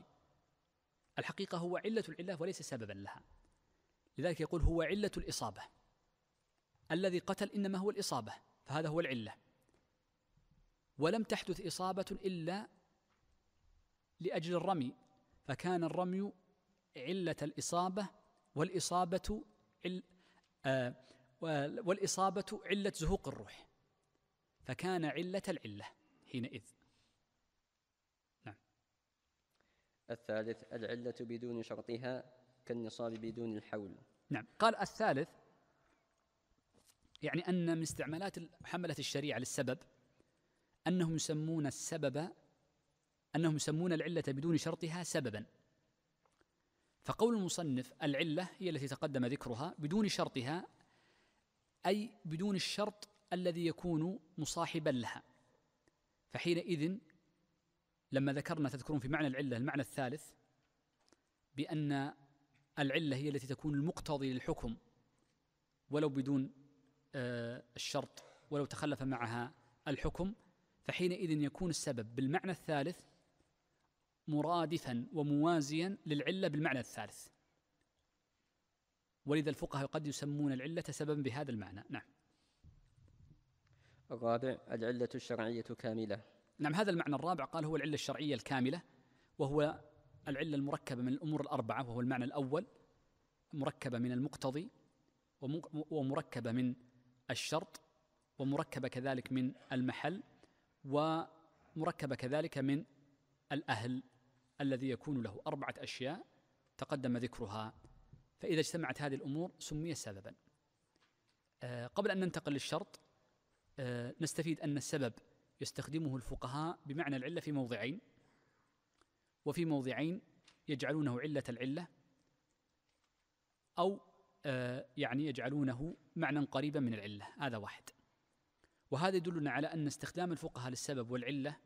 الحقيقة هو علة العلة وليس سببا لها لذلك يقول هو علة الإصابة الذي قتل إنما هو الإصابة فهذا هو العلة ولم تحدث إصابة إلا لأجل الرمي فكان الرمي علة الإصابة والإصابة عل آه، والإصابة علة زهوق الروح فكان علة العلة حينئذ الثالث العلة بدون شرطها كالنصاب بدون الحول نعم قال الثالث يعني أن من استعمالات حملة الشريعة للسبب أنهم يسمون السبب أنهم يسمون العلة بدون شرطها سببا فقول المصنف العلة هي التي تقدم ذكرها بدون شرطها أي بدون الشرط الذي يكون مصاحبا لها فحينئذ لما ذكرنا تذكرون في معنى العلة المعنى الثالث بأن العلة هي التي تكون المقتضي للحكم ولو بدون آه، الشرط ولو تخلف معها الحكم فحينئذ يكون السبب بالمعنى الثالث مرادفا وموازيا للعلة بالمعنى الثالث ولذا الفقهاء قد يسمون العلة سببا بهذا المعنى نعم الرابع العلة الشرعية كاملة نعم هذا المعنى الرابع قال هو العلة الشرعية الكاملة وهو العلة المركبة من الأمور الأربعة وهو المعنى الأول مركبة من المقتضي ومركبة من الشرط ومركبة كذلك من المحل ومركبة كذلك من الأهل الذي يكون له أربعة أشياء تقدم ذكرها فإذا اجتمعت هذه الأمور سمي سببا آه، قبل أن ننتقل للشرط آه، نستفيد أن السبب يستخدمه الفقهاء بمعنى العله في موضعين وفي موضعين يجعلونه عله العله او آه، يعني يجعلونه معنى قريبا من العله هذا واحد وهذا يدلنا على ان استخدام الفقهاء للسبب والعله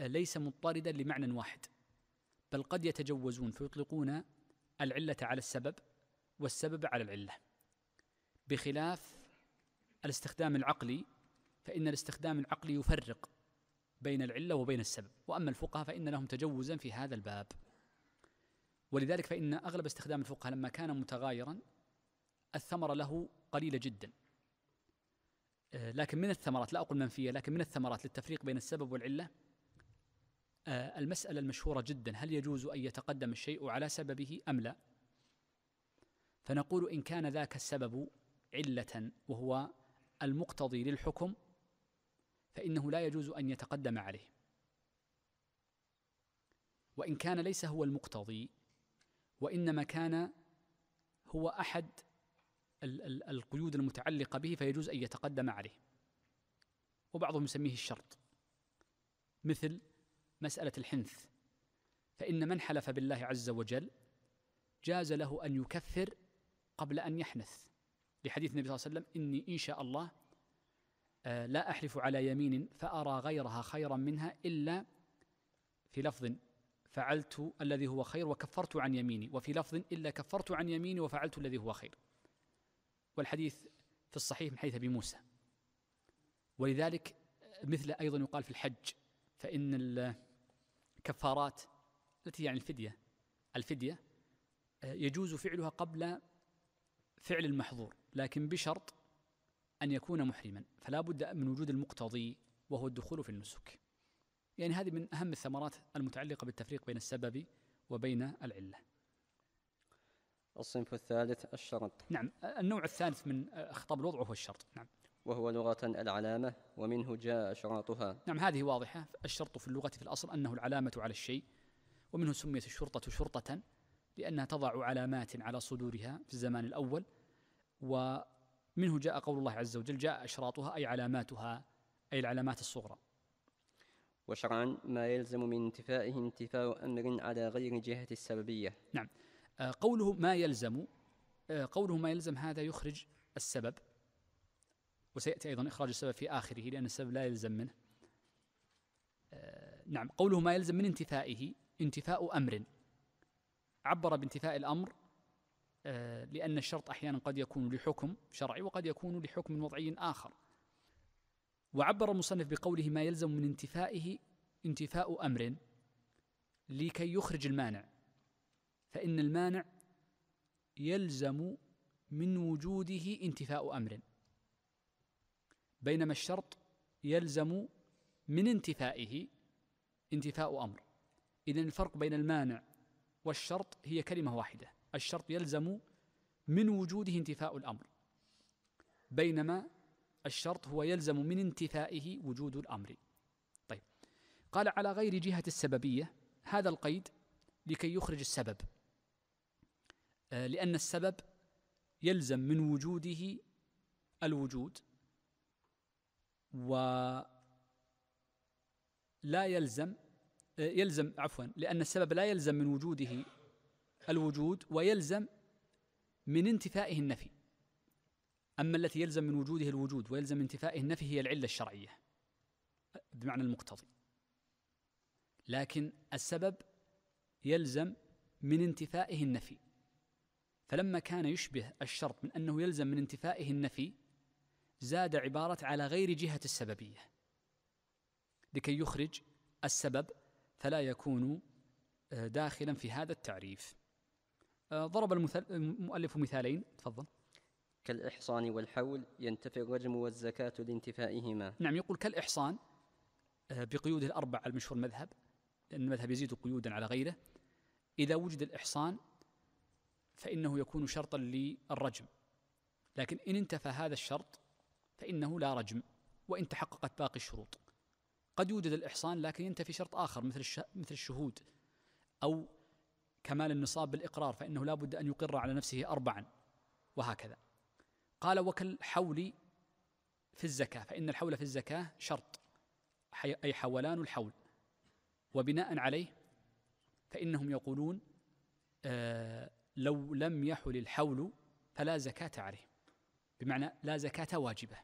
آه، ليس مضطردا لمعنى واحد بل قد يتجوزون فيطلقون العله على السبب والسبب على العله بخلاف الاستخدام العقلي فإن الاستخدام العقلي يفرق بين العلة وبين السبب وأما الفقهاء فإن لهم تجوزا في هذا الباب ولذلك فإن أغلب استخدام الفقهاء لما كان متغايرا الثمرة له قليلة جدا آه، لكن من الثمرات لا أقول منفية لكن من الثمرات للتفريق بين السبب والعلة آه، المسألة المشهورة جدا هل يجوز أن يتقدم الشيء على سببه أم لا فنقول إن كان ذاك السبب علة وهو المقتضي للحكم فإنه لا يجوز أن يتقدم عليه وإن كان ليس هو المقتضي وإنما كان هو أحد القيود المتعلقة به فيجوز أن يتقدم عليه وبعضهم يسميه الشرط مثل مسألة الحنث فإن من حلف بالله عز وجل جاز له أن يكفر قبل أن يحنث لحديث النبي صلى الله عليه وسلم إني إن شاء الله آه، لا أحلف على يمين فأرى غيرها خيرا منها إلا في لفظ فعلت الذي هو خير وكفرت عن يميني وفي لفظ إلا كفرت عن يميني وفعلت الذي هو خير والحديث في الصحيح من حيث أبي موسى ولذلك مثل أيضا يقال في الحج فإن الكفارات التي يعني الفدية الفدية آه، يجوز فعلها قبل فعل المحظور لكن بشرط أن يكون محرما فلا بد من وجود المقتضي وهو الدخول في النسك يعني هذه من أهم الثمرات المتعلقة بالتفريق بين السبب وبين العلة الصنف الثالث الشرط نعم النوع الثالث من خطاب الوضع هو الشرط نعم وهو لغة العلامة ومنه جاء شراطها نعم هذه واضحة الشرط في اللغة في الأصل أنه العلامة على الشيء ومنه سميت الشرطة شرطة لأنها تضع علامات على صدورها في الزمان الأول و منه جاء قول الله عز وجل جاء أشراطها أي علاماتها أي العلامات الصغرى وشرعا ما يلزم من انتفائه انتفاء أمر على غير جهة السببية نعم آه، قوله ما يلزم آه، قوله ما يلزم هذا يخرج السبب وسيأتي أيضا إخراج السبب في آخره لأن السبب لا يلزم منه آه، نعم قوله ما يلزم من انتفائه انتفاء أمر عبر بانتفاء الأمر آه، لأن الشرط أحيانا قد يكون لحكم شرعي وقد يكون لحكم وضعي آخر وعبر المصنف بقوله ما يلزم من انتفائه انتفاء أمر لكي يخرج المانع فإن المانع يلزم من وجوده انتفاء أمر بينما الشرط يلزم من انتفائه انتفاء أمر إذن الفرق بين المانع والشرط هي كلمة واحدة الشرط يلزم من وجوده انتفاء الأمر بينما الشرط هو يلزم من انتفائه وجود الأمر طيب قال على غير جهة السببية هذا القيد لكي يخرج السبب آه، لأن السبب يلزم من وجوده الوجود ولا يلزم آه، يلزم عفوا لأن السبب لا يلزم من وجوده الوجود ويلزم من انتفائه النفي أما التي يلزم من وجوده الوجود ويلزم من انتفائه النفي هي العلة الشرعية بمعنى المقتضي لكن السبب يلزم من انتفائه النفي فلما كان يشبه الشرط من أنه يلزم من انتفائه النفي زاد عبارة على غير جهة السببية لكي يخرج السبب فلا يكون آه، داخلا في هذا التعريف آه، ضرب المؤلف مثالين تفضل كالإحصان والحول ينتفي الرجم والزكاة لانتفائهما نعم يقول كالإحصان آه، بقيود الأربع على المشهور المذهب لأن المذهب يزيد قيودا على غيره إذا وجد الإحصان فإنه يكون شرطا للرجم لكن إن انتفى هذا الشرط فإنه لا رجم وإن تحققت باقي الشروط قد يوجد الإحصان لكن ينتفي شرط آخر مثل مثل الشهود أو كمال النصاب بالإقرار فإنه لا بد أن يقر على نفسه أربعا وهكذا قال وكالحول في الزكاة فإن الحول في الزكاة شرط أي حولان الحول وبناء عليه فإنهم يقولون آه لو لم يحل الحول فلا زكاة عليه بمعنى لا زكاة واجبة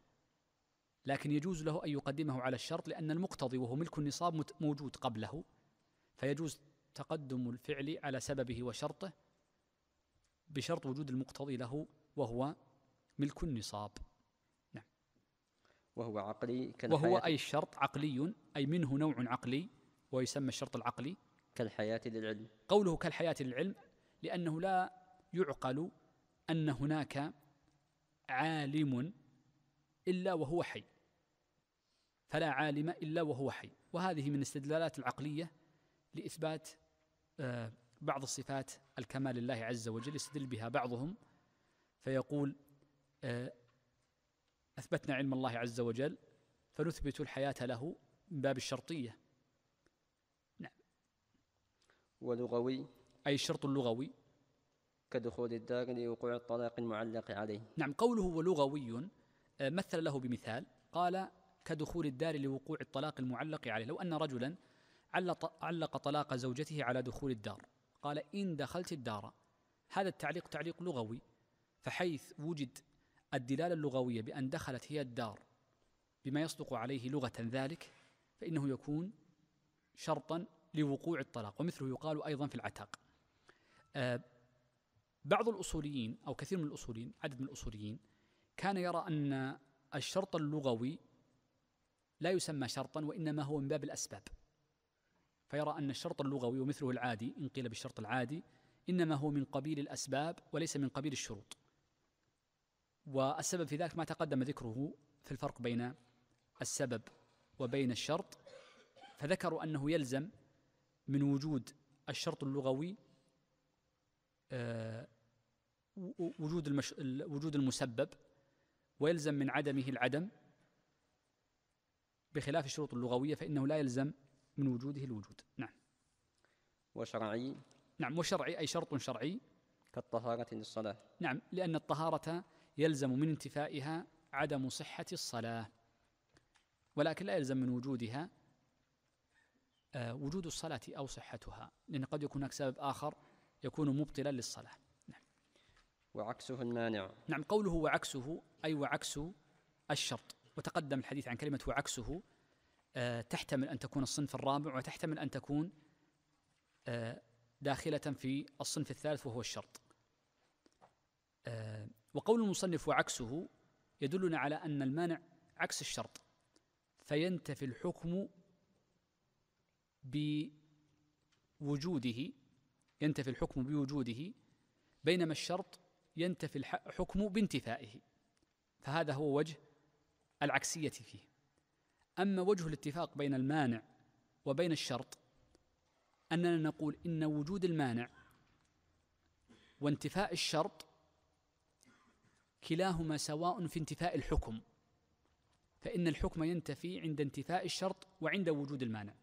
لكن يجوز له أن يقدمه على الشرط لأن المقتضي وهو ملك النصاب موجود قبله فيجوز تقدم الفعل على سببه وشرطه بشرط وجود المقتضي له وهو ملك النصاب نعم وهو عقلي وهو أي الشرط عقلي أي منه نوع عقلي ويسمى الشرط العقلي كالحياة للعلم قوله كالحياة للعلم لأنه لا يعقل أن هناك عالم إلا وهو حي فلا عالم إلا وهو حي وهذه من استدلالات العقلية لإثبات آه، بعض الصفات الكمال لله عز وجل يستدل بها بعضهم فيقول آه، اثبتنا علم الله عز وجل فنثبت الحياه له من باب الشرطيه نعم ولغوي اي الشرط اللغوي كدخول الدار لوقوع الطلاق المعلق عليه نعم قوله ولغوي آه، مثل له بمثال قال كدخول الدار لوقوع الطلاق المعلق عليه لو ان رجلا علق طلاق زوجته على دخول الدار قال إن دخلت الدار هذا التعليق تعليق لغوي فحيث وجد الدلالة اللغوية بأن دخلت هي الدار بما يصدق عليه لغة ذلك فإنه يكون شرطا لوقوع الطلاق ومثله يقال أيضا في العتاق آه، بعض الأصوليين أو كثير من الأصوليين عدد من الأصوليين كان يرى أن الشرط اللغوي لا يسمى شرطا وإنما هو من باب الأسباب فيرى أن الشرط اللغوي ومثله العادي إن قيل بالشرط العادي إنما هو من قبيل الأسباب وليس من قبيل الشروط والسبب في ذلك ما تقدم ذكره في الفرق بين السبب وبين الشرط فذكروا أنه يلزم من وجود الشرط اللغوي آه، وجود المش... وجود المسبب ويلزم من عدمه العدم بخلاف الشروط اللغوية فإنه لا يلزم من وجوده الوجود نعم وشرعي نعم وشرعي أي شرط شرعي كالطهارة للصلاة نعم لأن الطهارة يلزم من انتفائها عدم صحة الصلاة ولكن لا يلزم من وجودها آه، وجود الصلاة أو صحتها لأن قد يكون هناك سبب آخر يكون مبطلا للصلاة نعم وعكسه المانع نعم قوله وعكسه أي وعكس الشرط وتقدم الحديث عن كلمة وعكسه آه، تحتمل أن تكون الصنف الرابع وتحتمل أن تكون آه، داخلة في الصنف الثالث وهو الشرط آه، وقول المصنف وعكسه يدلنا على أن المانع عكس الشرط فينتفي الحكم بوجوده ينتفي الحكم بوجوده بينما الشرط ينتفي الحكم بانتفائه فهذا هو وجه العكسية فيه أما وجه الاتفاق بين المانع وبين الشرط أننا نقول إن وجود المانع وانتفاء الشرط كلاهما سواء في انتفاء الحكم فإن الحكم ينتفي عند انتفاء الشرط وعند وجود المانع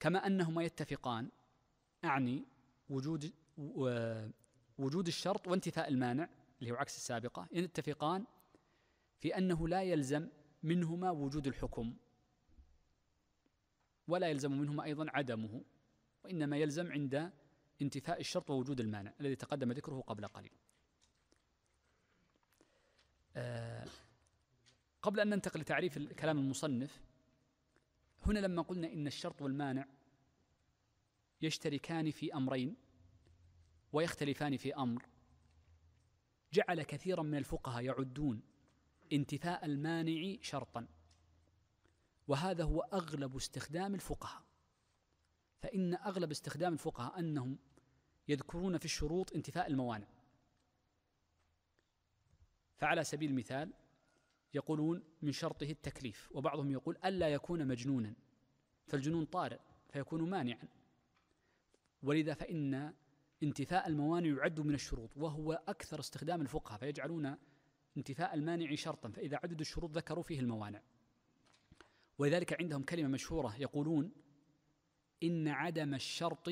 كما أنهما يتفقان أعني وجود وجود الشرط وانتفاء المانع اللي هو عكس السابقة يتفقان في أنه لا يلزم منهما وجود الحكم ولا يلزم منهما أيضا عدمه وإنما يلزم عند انتفاء الشرط ووجود المانع الذي تقدم ذكره قبل قليل آه، قبل أن ننتقل لتعريف الكلام المصنف هنا لما قلنا إن الشرط والمانع يشتركان في أمرين ويختلفان في أمر جعل كثيرا من الفقهاء يعدون انتفاء المانع شرطا وهذا هو أغلب استخدام الفقهاء فإن أغلب استخدام الفقهاء أنهم يذكرون في الشروط انتفاء الموانع فعلى سبيل المثال يقولون من شرطه التكليف وبعضهم يقول ألا يكون مجنونا فالجنون طارئ فيكون مانعا ولذا فإن انتفاء الموانع يعد من الشروط وهو أكثر استخدام الفقهاء فيجعلون انتفاء المانع شرطا فإذا عدد الشروط ذكروا فيه الموانع ولذلك عندهم كلمة مشهورة يقولون إن عدم الشرط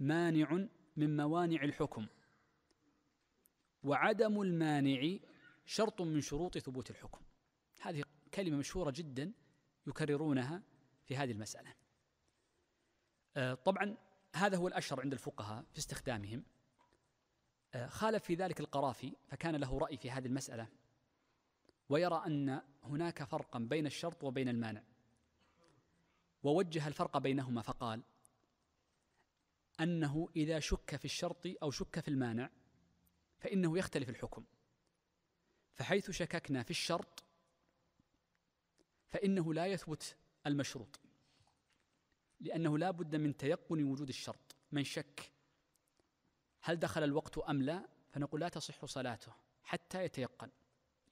مانع من موانع الحكم وعدم المانع شرط من شروط ثبوت الحكم هذه كلمة مشهورة جدا يكررونها في هذه المسألة آه، طبعا هذا هو الأشهر عند الفقهاء في استخدامهم آه، خالف في ذلك القرافي فكان له رأي في هذه المسألة ويرى أن هناك فرقا بين الشرط وبين المانع ووجه الفرق بينهما فقال أنه إذا شك في الشرط أو شك في المانع فإنه يختلف الحكم فحيث شككنا في الشرط فإنه لا يثبت المشروط لأنه لا بد من تيقن وجود الشرط من شك هل دخل الوقت أم لا فنقول لا تصح صلاته حتى يتيقن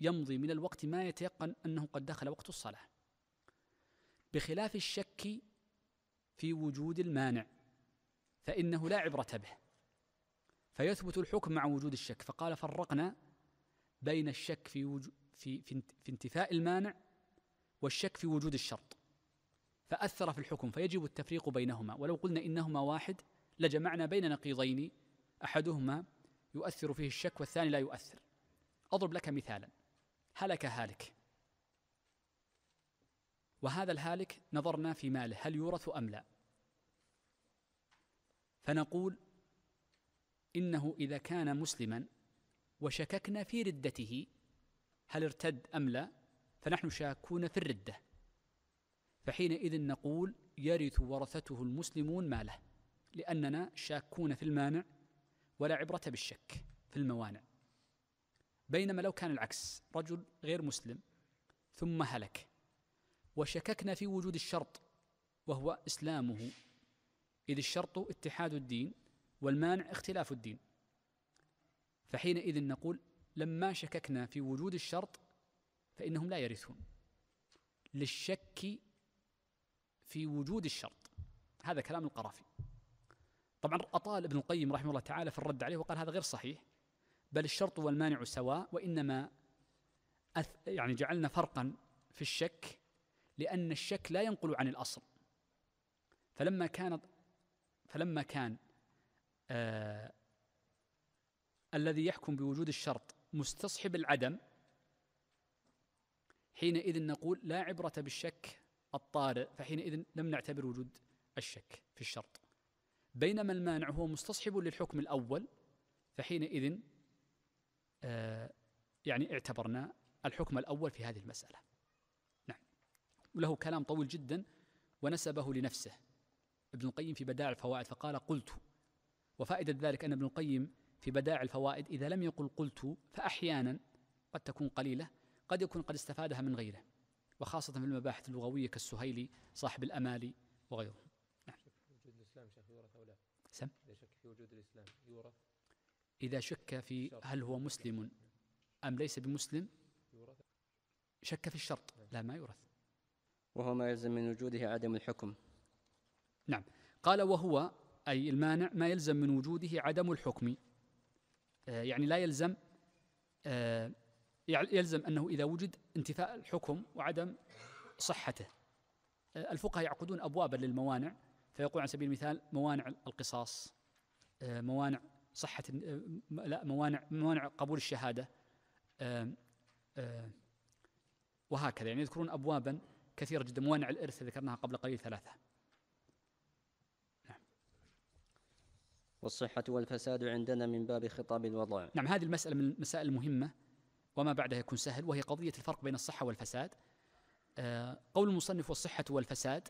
يمضي من الوقت ما يتيقن أنه قد دخل وقت الصلاة بخلاف الشك في وجود المانع فإنه لا عبرة به فيثبت الحكم مع وجود الشك فقال فرقنا بين الشك في, وجو في, في, في انتفاء المانع والشك في وجود الشرط فأثر في الحكم فيجب التفريق بينهما ولو قلنا إنهما واحد لجمعنا بين نقيضين احدهما يؤثر فيه الشك والثاني لا يؤثر اضرب لك مثالا هلك هالك وهذا الهالك نظرنا في ماله هل يورث ام لا فنقول انه اذا كان مسلما وشككنا في ردته هل ارتد ام لا فنحن شاكون في الرده فحينئذ نقول يرث ورثته المسلمون ماله لاننا شاكون في المانع ولا عبرة بالشك في الموانع بينما لو كان العكس رجل غير مسلم ثم هلك وشككنا في وجود الشرط وهو إسلامه إذ الشرط اتحاد الدين والمانع اختلاف الدين فحينئذ نقول لما شككنا في وجود الشرط فإنهم لا يرثون للشك في وجود الشرط هذا كلام القرافي طبعا أطال ابن القيم رحمه الله تعالى في الرد عليه وقال هذا غير صحيح بل الشرط والمانع سواء وإنما أث يعني جعلنا فرقا في الشك لأن الشك لا ينقل عن الأصل فلما كان فلما كان آه الذي يحكم بوجود الشرط مستصحب العدم حينئذ نقول لا عبرة بالشك الطارئ فحينئذ لم نعتبر وجود الشك في الشرط بينما المانع هو مستصحب للحكم الأول فحينئذ آه يعني اعتبرنا الحكم الأول في هذه المسألة نعم وله كلام طويل جدا ونسبه لنفسه ابن القيم في بدائع الفوائد فقال قلت وفائدة ذلك أن ابن القيم في بدائع الفوائد إذا لم يقل قلت فأحيانا قد تكون قليلة قد يكون قد استفادها من غيره وخاصة في المباحث اللغوية كالسهيلي صاحب الأمالي وغيره وجود الإسلام يورث إذا شك في هل هو مسلم أم ليس بمسلم شك في الشرط نعم. لا ما يورث وهو ما يلزم من وجوده عدم الحكم نعم قال وهو أي المانع ما يلزم من وجوده عدم الحكم آه يعني لا يلزم آه يلزم أنه إذا وجد انتفاء الحكم وعدم صحته آه الفقهاء يعقدون أبوابا للموانع فيقول على سبيل المثال موانع القصاص آه، موانع صحة آه، لا موانع موانع قبول الشهادة آه، وهكذا يعني يذكرون أبوابا كثيرة جدا موانع الإرث ذكرناها قبل قليل ثلاثة نعم. والصحة والفساد عندنا من باب خطاب الوضع نعم هذه المسألة من المسائل المهمة وما بعدها يكون سهل وهي قضية الفرق بين الصحة والفساد قول المصنف والصحة والفساد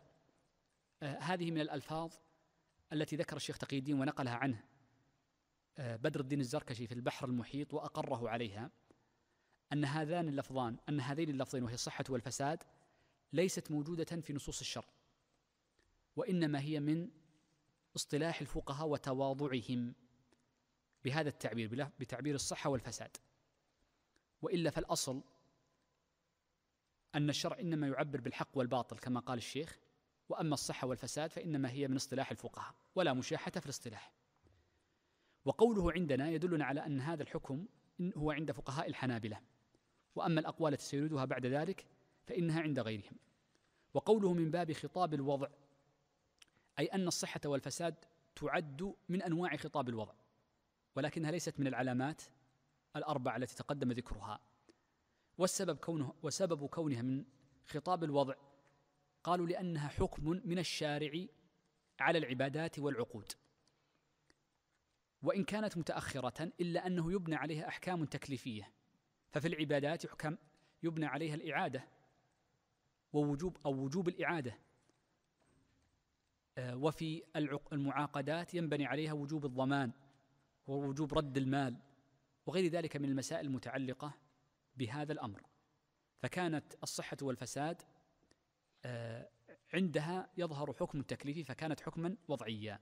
هذه من الألفاظ التي ذكر الشيخ تقي الدين ونقلها عنه آه، بدر الدين الزركشي في البحر المحيط وأقره عليها أن هذان اللفظان أن هذين اللفظين وهي الصحة والفساد ليست موجودة في نصوص الشرع وإنما هي من اصطلاح الفقهاء وتواضعهم بهذا التعبير بتعبير الصحة والفساد وإلا فالأصل أن الشرع إنما يعبر بالحق والباطل كما قال الشيخ وأما الصحة والفساد فإنما هي من اصطلاح الفقهاء ولا مشاحة في الاصطلاح وقوله عندنا يدلنا على أن هذا الحكم هو عند فقهاء الحنابلة وأما الأقوال التي سيردها بعد ذلك فإنها عند غيرهم وقوله من باب خطاب الوضع أي أن الصحة والفساد تعد من أنواع خطاب الوضع ولكنها ليست من العلامات الأربعة التي تقدم ذكرها والسبب كونه وسبب كونها من خطاب الوضع قالوا لأنها حكم من الشارع على العبادات والعقود وإن كانت متأخرة إلا أنه يبنى عليها أحكام تكليفية ففي العبادات يحكم يبنى عليها الإعادة ووجوب أو وجوب الإعادة آه، وفي المعاقدات ينبني عليها وجوب الضمان ووجوب رد المال وغير ذلك من المسائل المتعلقة بهذا الأمر فكانت الصحة والفساد آه، عندها يظهر حكم التكليف فكانت حكما وضعيا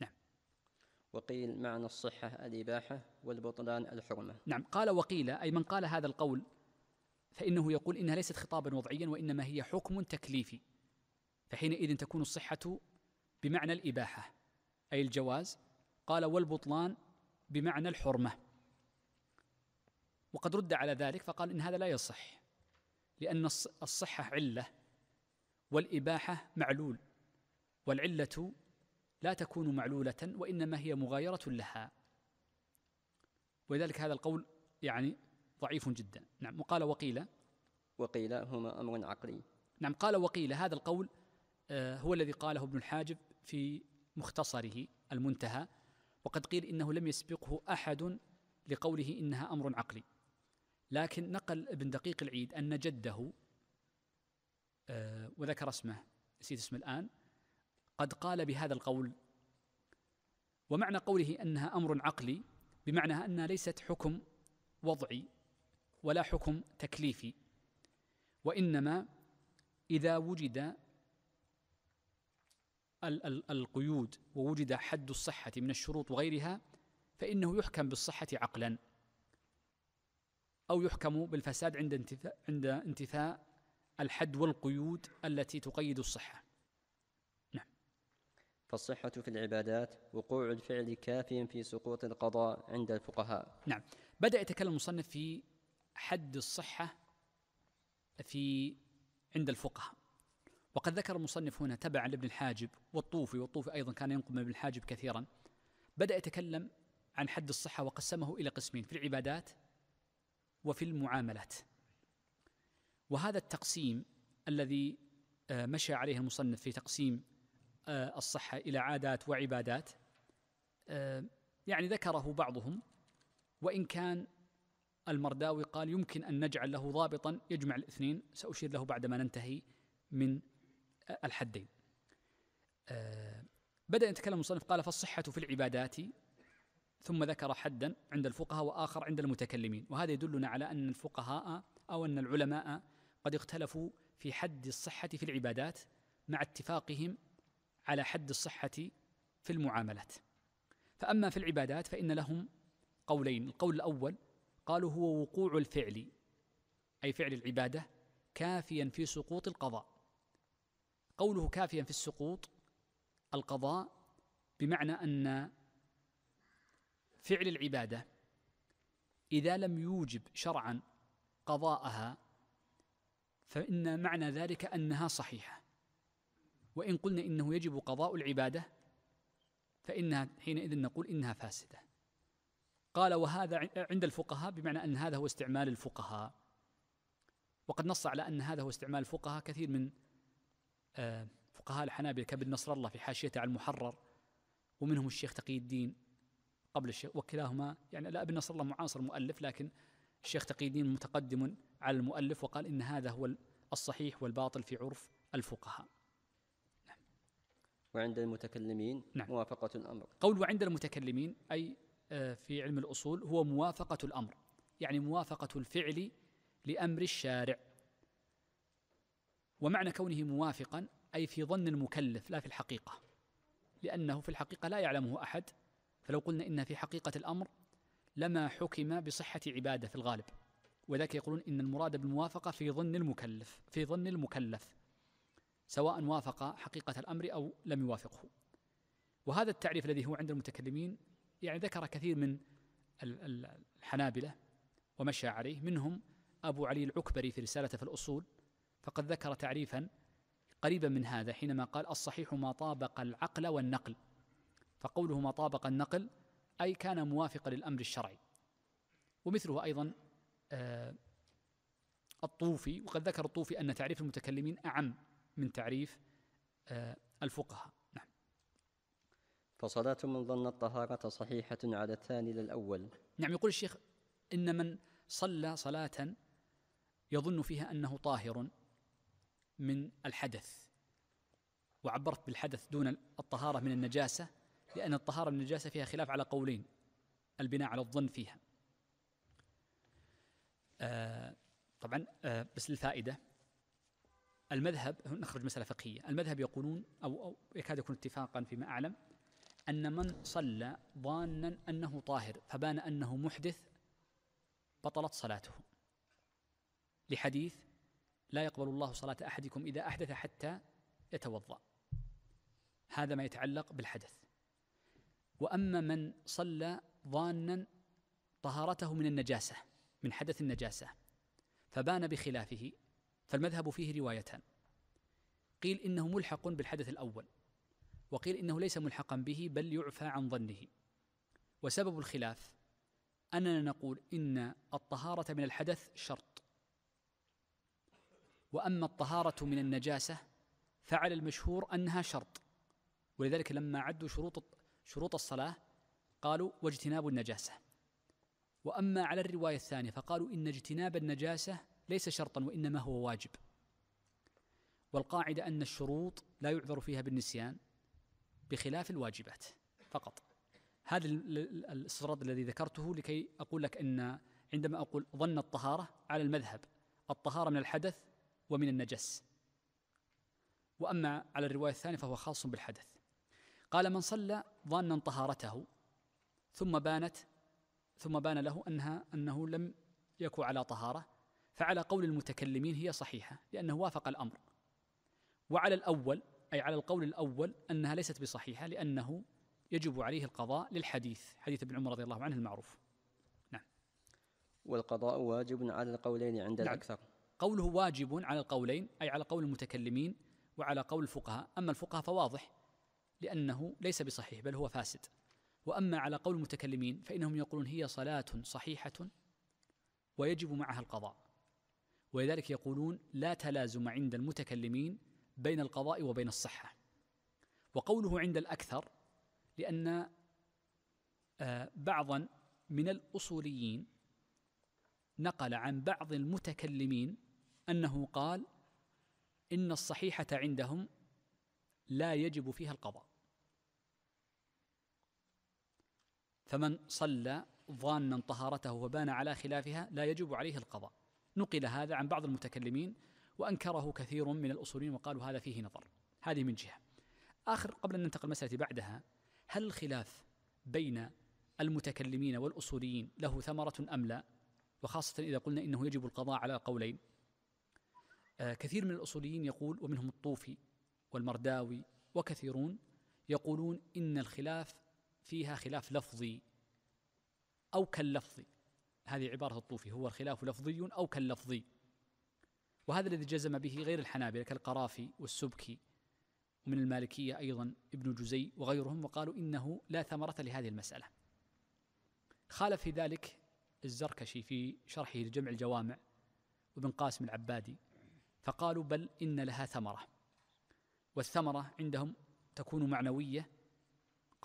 نعم وقيل معنى الصحة الإباحة والبطلان الحرمة نعم قال وقيل أي من قال هذا القول فإنه يقول إنها ليست خطابا وضعيا وإنما هي حكم تكليفي فحينئذ تكون الصحة بمعنى الإباحة أي الجواز قال والبطلان بمعنى الحرمة وقد رد على ذلك فقال إن هذا لا يصح لأن الصحة علة والإباحة معلول والعلة لا تكون معلولة وإنما هي مغايرة لها ولذلك هذا القول يعني ضعيف جدا نعم وقال وقيل وقيل هما أمر عقلي نعم قال وقيل هذا القول آه، هو الذي قاله ابن الحاجب في مختصره المنتهى وقد قيل إنه لم يسبقه أحد لقوله إنها أمر عقلي لكن نقل ابن دقيق العيد أن جده آه، وذكر اسمه نسيت اسمه الآن قد قال بهذا القول ومعنى قوله أنها أمر عقلي بمعنى أنها ليست حكم وضعي ولا حكم تكليفي وإنما إذا وجد القيود ووجد حد الصحة من الشروط وغيرها فإنه يحكم بالصحة عقلا أو يحكم بالفساد عند انتفاء, عند انتفاء الحد والقيود التي تقيد الصحة نعم فالصحة في العبادات وقوع الفعل كافي في سقوط القضاء عند الفقهاء نعم بدأ يتكلم المصنف في حد الصحة في عند الفقهاء وقد ذكر المصنف هنا تبعا لابن الحاجب والطوفي والطوفي أيضا كان ينقل من ابن الحاجب كثيرا بدأ يتكلم عن حد الصحة وقسمه إلى قسمين في العبادات وفي المعاملات وهذا التقسيم الذي آه، مشى عليه المصنف في تقسيم آه، الصحة إلى عادات وعبادات آه، يعني ذكره بعضهم وإن كان المرداوي قال يمكن أن نجعل له ضابطا يجمع الاثنين سأشير له بعدما ننتهي من الحدين بدأ يتكلم المصنف قال فالصحة في العبادات ثم ذكر حدا عند الفقهاء وآخر عند المتكلمين وهذا يدلنا على أن الفقهاء أو أن العلماء قد اختلفوا في حد الصحة في العبادات مع اتفاقهم على حد الصحة في المعاملات فأما في العبادات فإن لهم قولين القول الأول قالوا هو وقوع الفعل أي فعل العبادة كافيا في سقوط القضاء قوله كافيا في السقوط القضاء بمعنى أن فعل العبادة إذا لم يوجب شرعا قضاءها فإن معنى ذلك أنها صحيحة وإن قلنا إنه يجب قضاء العبادة فإنها حينئذ نقول إنها فاسدة قال وهذا عند الفقهاء بمعنى أن هذا هو استعمال الفقهاء وقد نص على أن هذا هو استعمال الفقهاء كثير من آه، فقهاء الحنابلة كابن نصر الله في حاشيته على المحرر ومنهم الشيخ تقي الدين قبل الشيخ وكلاهما يعني لا ابن نصر الله معاصر مؤلف لكن الشيخ تقي الدين متقدم على المؤلف وقال إن هذا هو الصحيح والباطل في عرف الفقهاء نعم. وعند المتكلمين نعم. موافقة الأمر قول وعند المتكلمين أي آه، في علم الأصول هو موافقة الأمر يعني موافقة الفعل لأمر الشارع ومعنى كونه موافقا أي في ظن المكلف لا في الحقيقة لأنه في الحقيقة لا يعلمه أحد فلو قلنا إن في حقيقة الأمر لما حكم بصحة عبادة في الغالب ولذلك يقولون إن المراد بالموافقة في ظن المكلف في ظن المكلف سواء وافق حقيقة الأمر أو لم يوافقه وهذا التعريف الذي هو عند المتكلمين يعني ذكر كثير من الحنابلة ومشى عليه منهم أبو علي العكبري في رسالته في الأصول فقد ذكر تعريفا قريبا من هذا حينما قال الصحيح ما طابق العقل والنقل فقوله ما طابق النقل أي كان موافقا للأمر الشرعي ومثله أيضا آه، الطوفي وقد ذكر الطوفي أن تعريف المتكلمين أعم من تعريف آه، الفقهاء نعم فصلاة من ظن الطهارة صحيحة على الثاني للأول نعم يقول الشيخ إن من صلى صلاة يظن فيها أنه طاهر من الحدث وعبرت بالحدث دون الطهارة من النجاسة لأن الطهارة من النجاسة فيها خلاف على قولين البناء على الظن فيها آه، طبعا آه، بس للفائده المذهب نخرج مسألة فقهية المذهب يقولون أو, أو يكاد يكون اتفاقا فيما أعلم أن من صلى ظانا أنه طاهر فبان أنه محدث بطلت صلاته لحديث لا يقبل الله صلاة أحدكم إذا أحدث حتى يتوضأ هذا ما يتعلق بالحدث وأما من صلى ظانا طهارته من النجاسة من حدث النجاسة فبان بخلافه فالمذهب فيه روايتان قيل إنه ملحق بالحدث الأول وقيل إنه ليس ملحقا به بل يعفى عن ظنه وسبب الخلاف أننا نقول إن الطهارة من الحدث شرط وأما الطهارة من النجاسة فعلى المشهور أنها شرط ولذلك لما عدوا شروط شروط الصلاة قالوا واجتناب النجاسة واما على الروايه الثانيه فقالوا ان اجتناب النجاسه ليس شرطا وانما هو واجب والقاعده ان الشروط لا يعذر فيها بالنسيان بخلاف الواجبات فقط هذا الاستطراد الذي ذكرته لكي اقول لك ان عندما اقول ظن الطهاره على المذهب الطهاره من الحدث ومن النجس واما على الروايه الثانيه فهو خاص بالحدث قال من صلى ظانا طهارته ثم بانت ثم بان له أنها أنه لم يكن على طهارة فعلى قول المتكلمين هي صحيحة لأنه وافق الأمر وعلى الأول أي على القول الأول أنها ليست بصحيحة لأنه يجب عليه القضاء للحديث حديث ابن عمر رضي الله عنه المعروف نعم والقضاء واجب على القولين عند نعم. الأكثر قوله واجب على القولين أي على قول المتكلمين وعلى قول الفقهاء أما الفقهاء فواضح لأنه ليس بصحيح بل هو فاسد واما على قول المتكلمين فانهم يقولون هي صلاه صحيحه ويجب معها القضاء ولذلك يقولون لا تلازم عند المتكلمين بين القضاء وبين الصحه وقوله عند الاكثر لان آه، بعضا من الاصوليين نقل عن بعض المتكلمين انه قال ان الصحيحه عندهم لا يجب فيها القضاء فمن صلى ظانا طهارته وبان على خلافها لا يجب عليه القضاء نقل هذا عن بعض المتكلمين وأنكره كثير من الأصوليين وقالوا هذا فيه نظر هذه من جهة آخر قبل أن ننتقل المسألة بعدها هل الخلاف بين المتكلمين والأصوليين له ثمرة أم لا وخاصة إذا قلنا إنه يجب القضاء على قولين آه كثير من الأصوليين يقول ومنهم الطوفي والمرداوي وكثيرون يقولون إن الخلاف فيها خلاف لفظي أو كاللفظي هذه عبارة الطوفي هو الخلاف لفظي أو كاللفظي وهذا الذي جزم به غير الحنابلة كالقرافي والسبكي ومن المالكية أيضا ابن جزي وغيرهم وقالوا إنه لا ثمرة لهذه المسألة خالف في ذلك الزركشي في شرحه لجمع الجوامع وابن قاسم العبادي فقالوا بل إن لها ثمرة والثمرة عندهم تكون معنوية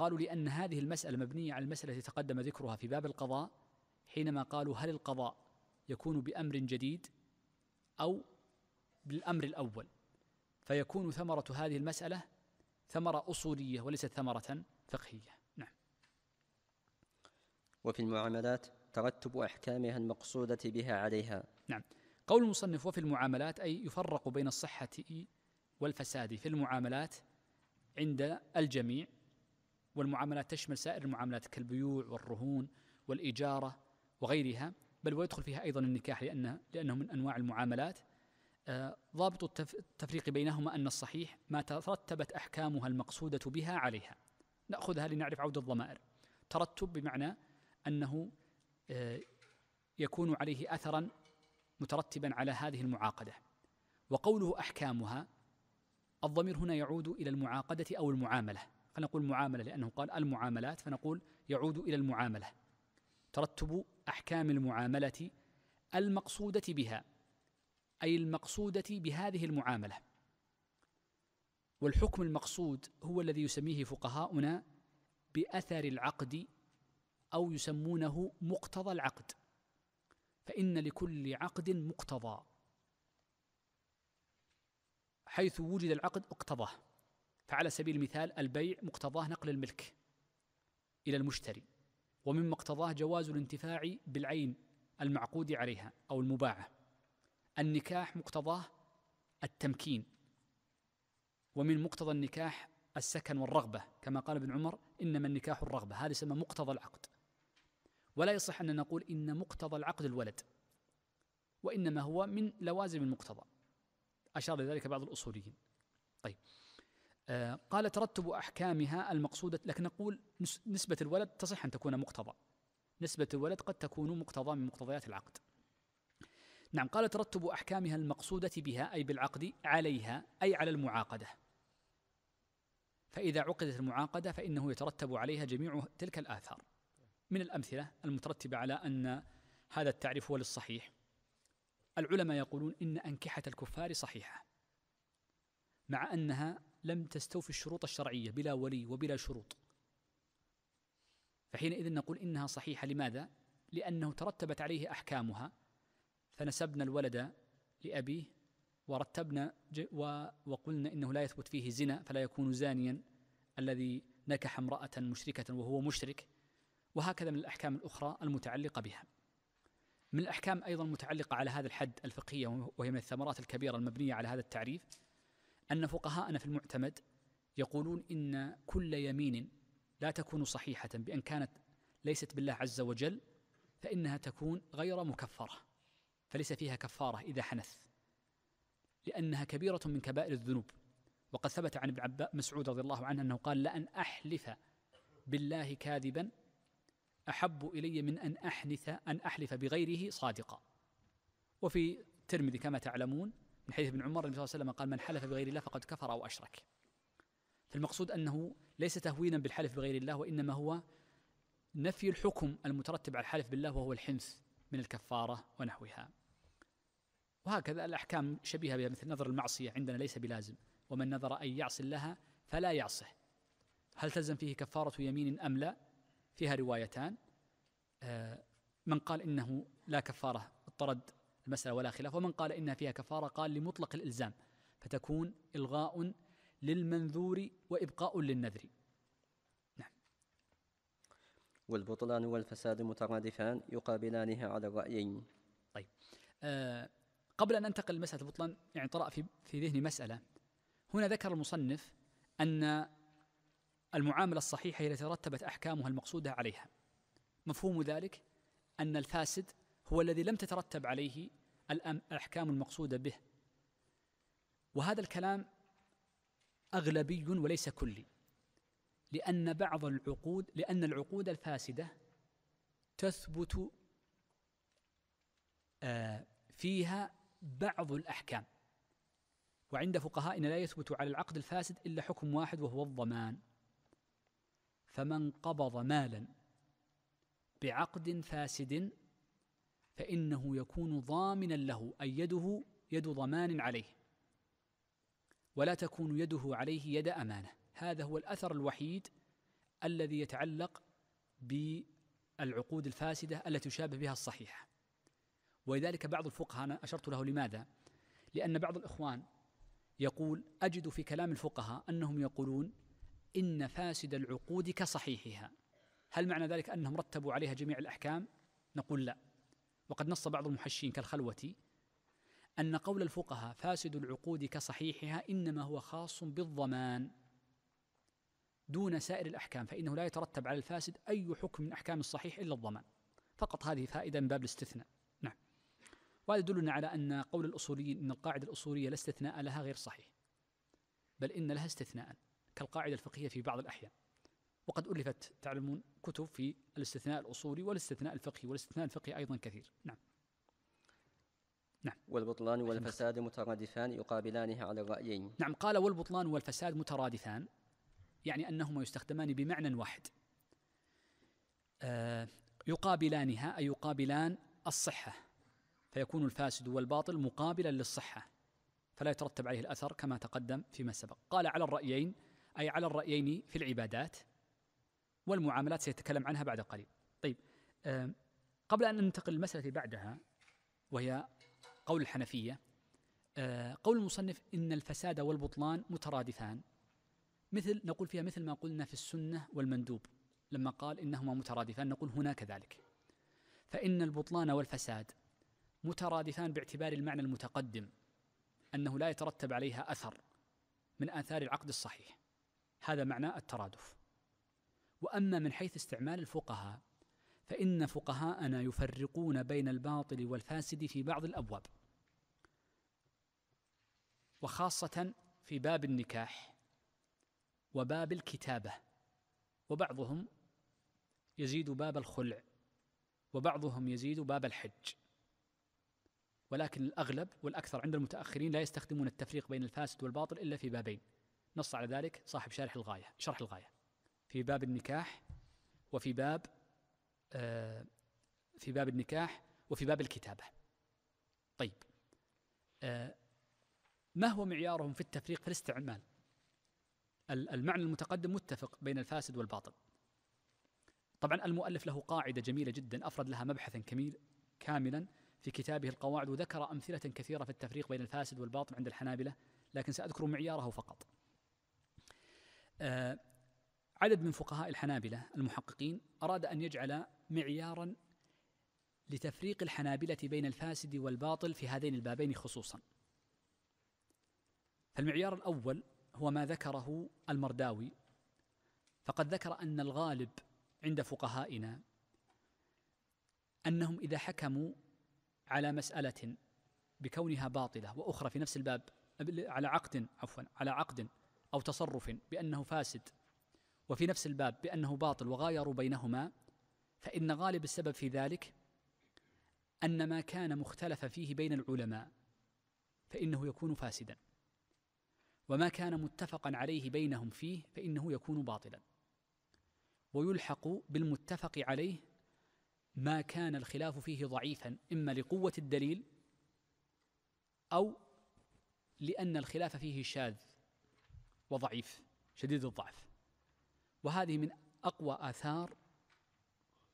قالوا لأن هذه المسألة مبنية على المسألة التي تقدم ذكرها في باب القضاء حينما قالوا هل القضاء يكون بأمر جديد أو بالأمر الأول فيكون ثمرة هذه المسألة ثمرة أصولية وليست ثمرة فقهية نعم وفي المعاملات ترتب أحكامها المقصودة بها عليها نعم قول المصنف وفي المعاملات أي يفرق بين الصحة والفساد في المعاملات عند الجميع والمعاملات تشمل سائر المعاملات كالبيوع والرهون والإجارة وغيرها بل ويدخل فيها أيضا النكاح لأنه, لأنه من أنواع المعاملات آه، ضابط التفريق بينهما أن الصحيح ما ترتبت أحكامها المقصودة بها عليها نأخذها لنعرف عود الضمائر ترتب بمعنى أنه آه، يكون عليه أثرا مترتبا على هذه المعاقدة وقوله أحكامها الضمير هنا يعود إلى المعاقدة أو المعاملة خلينا نقول معاملة لأنه قال المعاملات فنقول يعود إلى المعاملة ترتب أحكام المعاملة المقصودة بها أي المقصودة بهذه المعاملة والحكم المقصود هو الذي يسميه فقهاؤنا بأثر العقد أو يسمونه مقتضى العقد فإن لكل عقد مقتضى حيث وجد العقد اقتضاه فعلى سبيل المثال البيع مقتضاه نقل الملك إلى المشتري ومن مقتضاه جواز الانتفاع بالعين المعقود عليها أو المباعة النكاح مقتضاه التمكين ومن مقتضى النكاح السكن والرغبة كما قال ابن عمر إنما النكاح الرغبة هذا يسمى مقتضى العقد ولا يصح أن نقول إن مقتضى العقد الولد وإنما هو من لوازم المقتضى أشار لذلك بعض الأصوليين طيب آه، قال ترتب أحكامها المقصودة لكن نقول نسبة الولد تصح أن تكون مقتضى نسبة الولد قد تكون مقتضى من مقتضيات العقد نعم قال ترتب أحكامها المقصودة بها أي بالعقد عليها أي على المعاقدة فإذا عقدت المعاقدة فإنه يترتب عليها جميع تلك الآثار من الأمثلة المترتبة على أن هذا التعريف هو للصحيح العلماء يقولون إن أنكحة الكفار صحيحة مع أنها لم تستوفي الشروط الشرعية بلا ولي وبلا شروط فحينئذ نقول إنها صحيحة لماذا؟ لأنه ترتبت عليه أحكامها فنسبنا الولد لأبيه ورتبنا وقلنا إنه لا يثبت فيه زنا فلا يكون زانيا الذي نكح امرأة مشركة وهو مشرك وهكذا من الأحكام الأخرى المتعلقة بها من الأحكام أيضا المتعلقة على هذا الحد الفقهية وهي من الثمرات الكبيرة المبنية على هذا التعريف أن فقهاءنا في المعتمد يقولون إن كل يمين لا تكون صحيحة بأن كانت ليست بالله عز وجل فإنها تكون غير مكفرة فليس فيها كفارة إذا حنث لأنها كبيرة من كبائر الذنوب وقد ثبت عن ابن مسعود رضي الله عنه أنه قال لأن أحلف بالله كاذبا أحب إلي من أن أحنث أن أحلف بغيره صادقا وفي الترمذي كما تعلمون من حديث ابن عمر النبي صلى الله عليه وسلم قال من حلف بغير الله فقد كفر أو أشرك فالمقصود أنه ليس تهوينا بالحلف بغير الله وإنما هو نفي الحكم المترتب على الحلف بالله وهو الحنث من الكفارة ونحوها وهكذا الأحكام شبيهة بها مثل نظر المعصية عندنا ليس بلازم ومن نظر أن يعصي الله فلا يعصه هل تلزم فيه كفارة يمين أم لا فيها روايتان آه، من قال إنه لا كفارة اضطرد المسألة ولا خلاف ومن قال إنها فيها كفارة قال لمطلق الإلزام فتكون إلغاء للمنذور وإبقاء للنذر نعم والبطلان والفساد مترادفان يقابلانها على الرأيين طيب آه قبل أن أنتقل لمسألة البطلان يعني طرأ في, في ذهني مسألة هنا ذكر المصنف أن المعاملة الصحيحة التي ترتبت أحكامها المقصودة عليها مفهوم ذلك أن الفاسد هو الذي لم تترتب عليه الأحكام المقصودة به وهذا الكلام أغلبي وليس كلي لأن بعض العقود لأن العقود الفاسدة تثبت آه، فيها بعض الأحكام وعند فقهائنا لا يثبت على العقد الفاسد إلا حكم واحد وهو الضمان فمن قبض مالا بعقد فاسد فإنه يكون ضامنا له أي يده يد ضمان عليه ولا تكون يده عليه يد أمانة هذا هو الأثر الوحيد الذي يتعلق بالعقود الفاسدة التي يشابه بها الصحيحة ولذلك بعض الفقهاء أنا أشرت له لماذا لأن بعض الإخوان يقول أجد في كلام الفقهاء أنهم يقولون إن فاسد العقود كصحيحها هل معنى ذلك أنهم رتبوا عليها جميع الأحكام نقول لا وقد نص بعض المحشين كالخلوتي أن قول الفقهاء فاسد العقود كصحيحها إنما هو خاص بالضمان دون سائر الأحكام فإنه لا يترتب على الفاسد أي حكم من أحكام الصحيح إلا الضمان فقط هذه فائدة من باب الاستثناء نعم وهذا يدلنا على أن قول الأصوليين أن القاعدة الأصولية لا استثناء لها غير صحيح بل إن لها استثناء كالقاعدة الفقهية في بعض الأحيان وقد ألفت تعلمون كتب في الاستثناء الأصولي والاستثناء الفقهي والاستثناء الفقهي أيضا كثير نعم نعم والبطلان والفساد مترادفان يقابلانها على الرأيين نعم قال والبطلان والفساد مترادفان يعني أنهما يستخدمان بمعنى واحد آه، يقابلانها أي يقابلان الصحة فيكون الفاسد والباطل مقابلا للصحة فلا يترتب عليه الأثر كما تقدم فيما سبق قال على الرأيين أي على الرأيين في العبادات والمعاملات سيتكلم عنها بعد قليل طيب قبل أن ننتقل للمسألة بعدها وهي قول الحنفية آه، قول المصنف إن الفساد والبطلان مترادفان مثل نقول فيها مثل ما قلنا في السنة والمندوب لما قال إنهما مترادفان نقول هنا كذلك فإن البطلان والفساد مترادفان باعتبار المعنى المتقدم أنه لا يترتب عليها أثر من آثار العقد الصحيح هذا معنى الترادف واما من حيث استعمال الفقهاء فان فقهاءنا يفرقون بين الباطل والفاسد في بعض الابواب وخاصه في باب النكاح وباب الكتابه وبعضهم يزيد باب الخلع وبعضهم يزيد باب الحج ولكن الأغلب والأكثر عند المتأخرين لا يستخدمون التفريق بين الفاسد والباطل إلا في بابين نص على ذلك صاحب شارح الغاية شرح الغاية في باب النكاح وفي باب آه، في باب النكاح وفي باب الكتابة طيب آه، ما هو معيارهم في التفريق في الاستعمال المعنى المتقدم متفق بين الفاسد والباطل طبعا المؤلف له قاعدة جميلة جدا أفرد لها مبحثا كميل كاملا في كتابه القواعد وذكر أمثلة كثيرة في التفريق بين الفاسد والباطل عند الحنابلة لكن سأذكر معياره فقط آه، عدد من فقهاء الحنابلة المحققين أراد أن يجعل معيارا لتفريق الحنابلة بين الفاسد والباطل في هذين البابين خصوصا فالمعيار الأول هو ما ذكره المرداوي فقد ذكر أن الغالب عند فقهائنا أنهم إذا حكموا على مسألة بكونها باطلة وأخرى في نفس الباب على عقد عفوا على عقد أو تصرف بأنه فاسد وفي نفس الباب بأنه باطل وغايروا بينهما فإن غالب السبب في ذلك أن ما كان مختلف فيه بين العلماء فإنه يكون فاسدا وما كان متفقا عليه بينهم فيه فإنه يكون باطلا ويلحق بالمتفق عليه ما كان الخلاف فيه ضعيفا إما لقوة الدليل أو لأن الخلاف فيه شاذ وضعيف شديد الضعف وهذه من أقوى آثار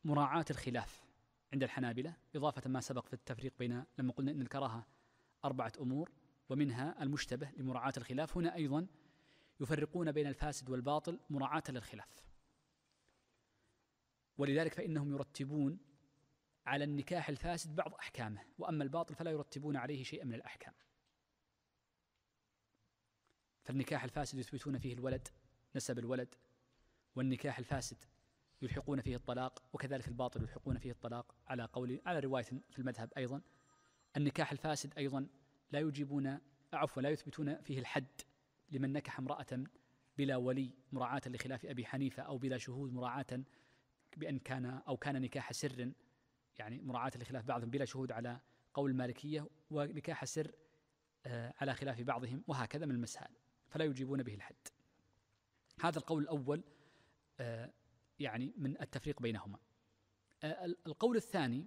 مراعاة الخلاف عند الحنابلة إضافة ما سبق في التفريق بين لما قلنا أن الكراهة أربعة أمور ومنها المشتبه لمراعاة الخلاف هنا أيضا يفرقون بين الفاسد والباطل مراعاة للخلاف ولذلك فإنهم يرتبون على النكاح الفاسد بعض أحكامه وأما الباطل فلا يرتبون عليه شيئا من الأحكام فالنكاح الفاسد يثبتون فيه الولد نسب الولد والنكاح الفاسد يلحقون فيه الطلاق وكذلك الباطل يلحقون فيه الطلاق على قول على رواية في المذهب أيضا النكاح الفاسد أيضا لا يجيبون عفوا لا يثبتون فيه الحد لمن نكح امرأة بلا ولي مراعاة لخلاف أبي حنيفة أو بلا شهود مراعاة بأن كان أو كان نكاح سر يعني مراعاة لخلاف بعضهم بلا شهود على قول المالكية ونكاح سر آه، على خلاف بعضهم وهكذا من المسائل فلا يجيبون به الحد هذا القول الأول آه، يعني من التفريق بينهما آه، القول الثاني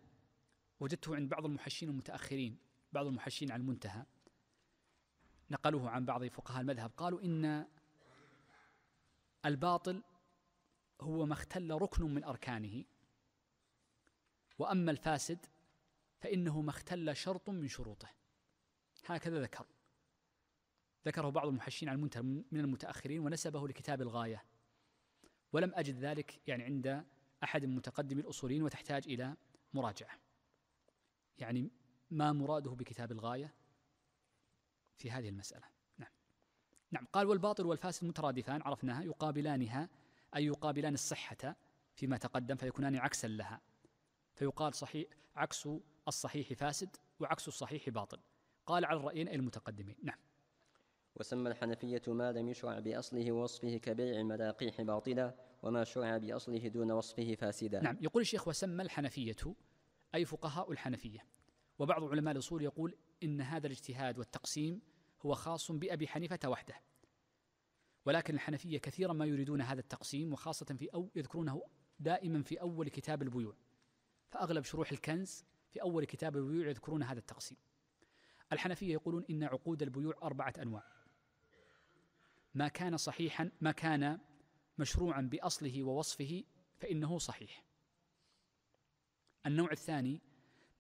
وجدته عند بعض المحشين المتأخرين بعض المحشين عن المنتهى نقلوه عن بعض فقهاء المذهب قالوا إن الباطل هو ما اختل ركن من أركانه وأما الفاسد فإنه ما اختل شرط من شروطه هكذا ذكر ذكره بعض المحشين عن المنتهى من المتأخرين ونسبه لكتاب الغاية ولم أجد ذلك يعني عند أحد من متقدمي الأصوليين وتحتاج إلى مراجعة يعني ما مراده بكتاب الغاية في هذه المسألة نعم نعم قال والباطل والفاسد مترادفان عرفناها يقابلانها أي يقابلان الصحة فيما تقدم فيكونان عكسا لها فيقال صحيح عكس الصحيح فاسد وعكس الصحيح باطل قال على الرأيين أي المتقدمين نعم وسمى الحنفية ما لم يشرع بأصله ووصفه كبيع الملاقيح باطلا وما شرع بأصله دون وصفه فاسدا نعم يقول الشيخ وسمى الحنفية أي فقهاء الحنفية وبعض علماء الأصول يقول إن هذا الاجتهاد والتقسيم هو خاص بأبي حنيفة وحده ولكن الحنفية كثيرا ما يريدون هذا التقسيم وخاصة في أو يذكرونه دائما في أول كتاب البيوع فأغلب شروح الكنز في أول كتاب البيوع يذكرون هذا التقسيم الحنفية يقولون إن عقود البيوع أربعة أنواع ما كان صحيحا ما كان مشروعا باصله ووصفه فانه صحيح النوع الثاني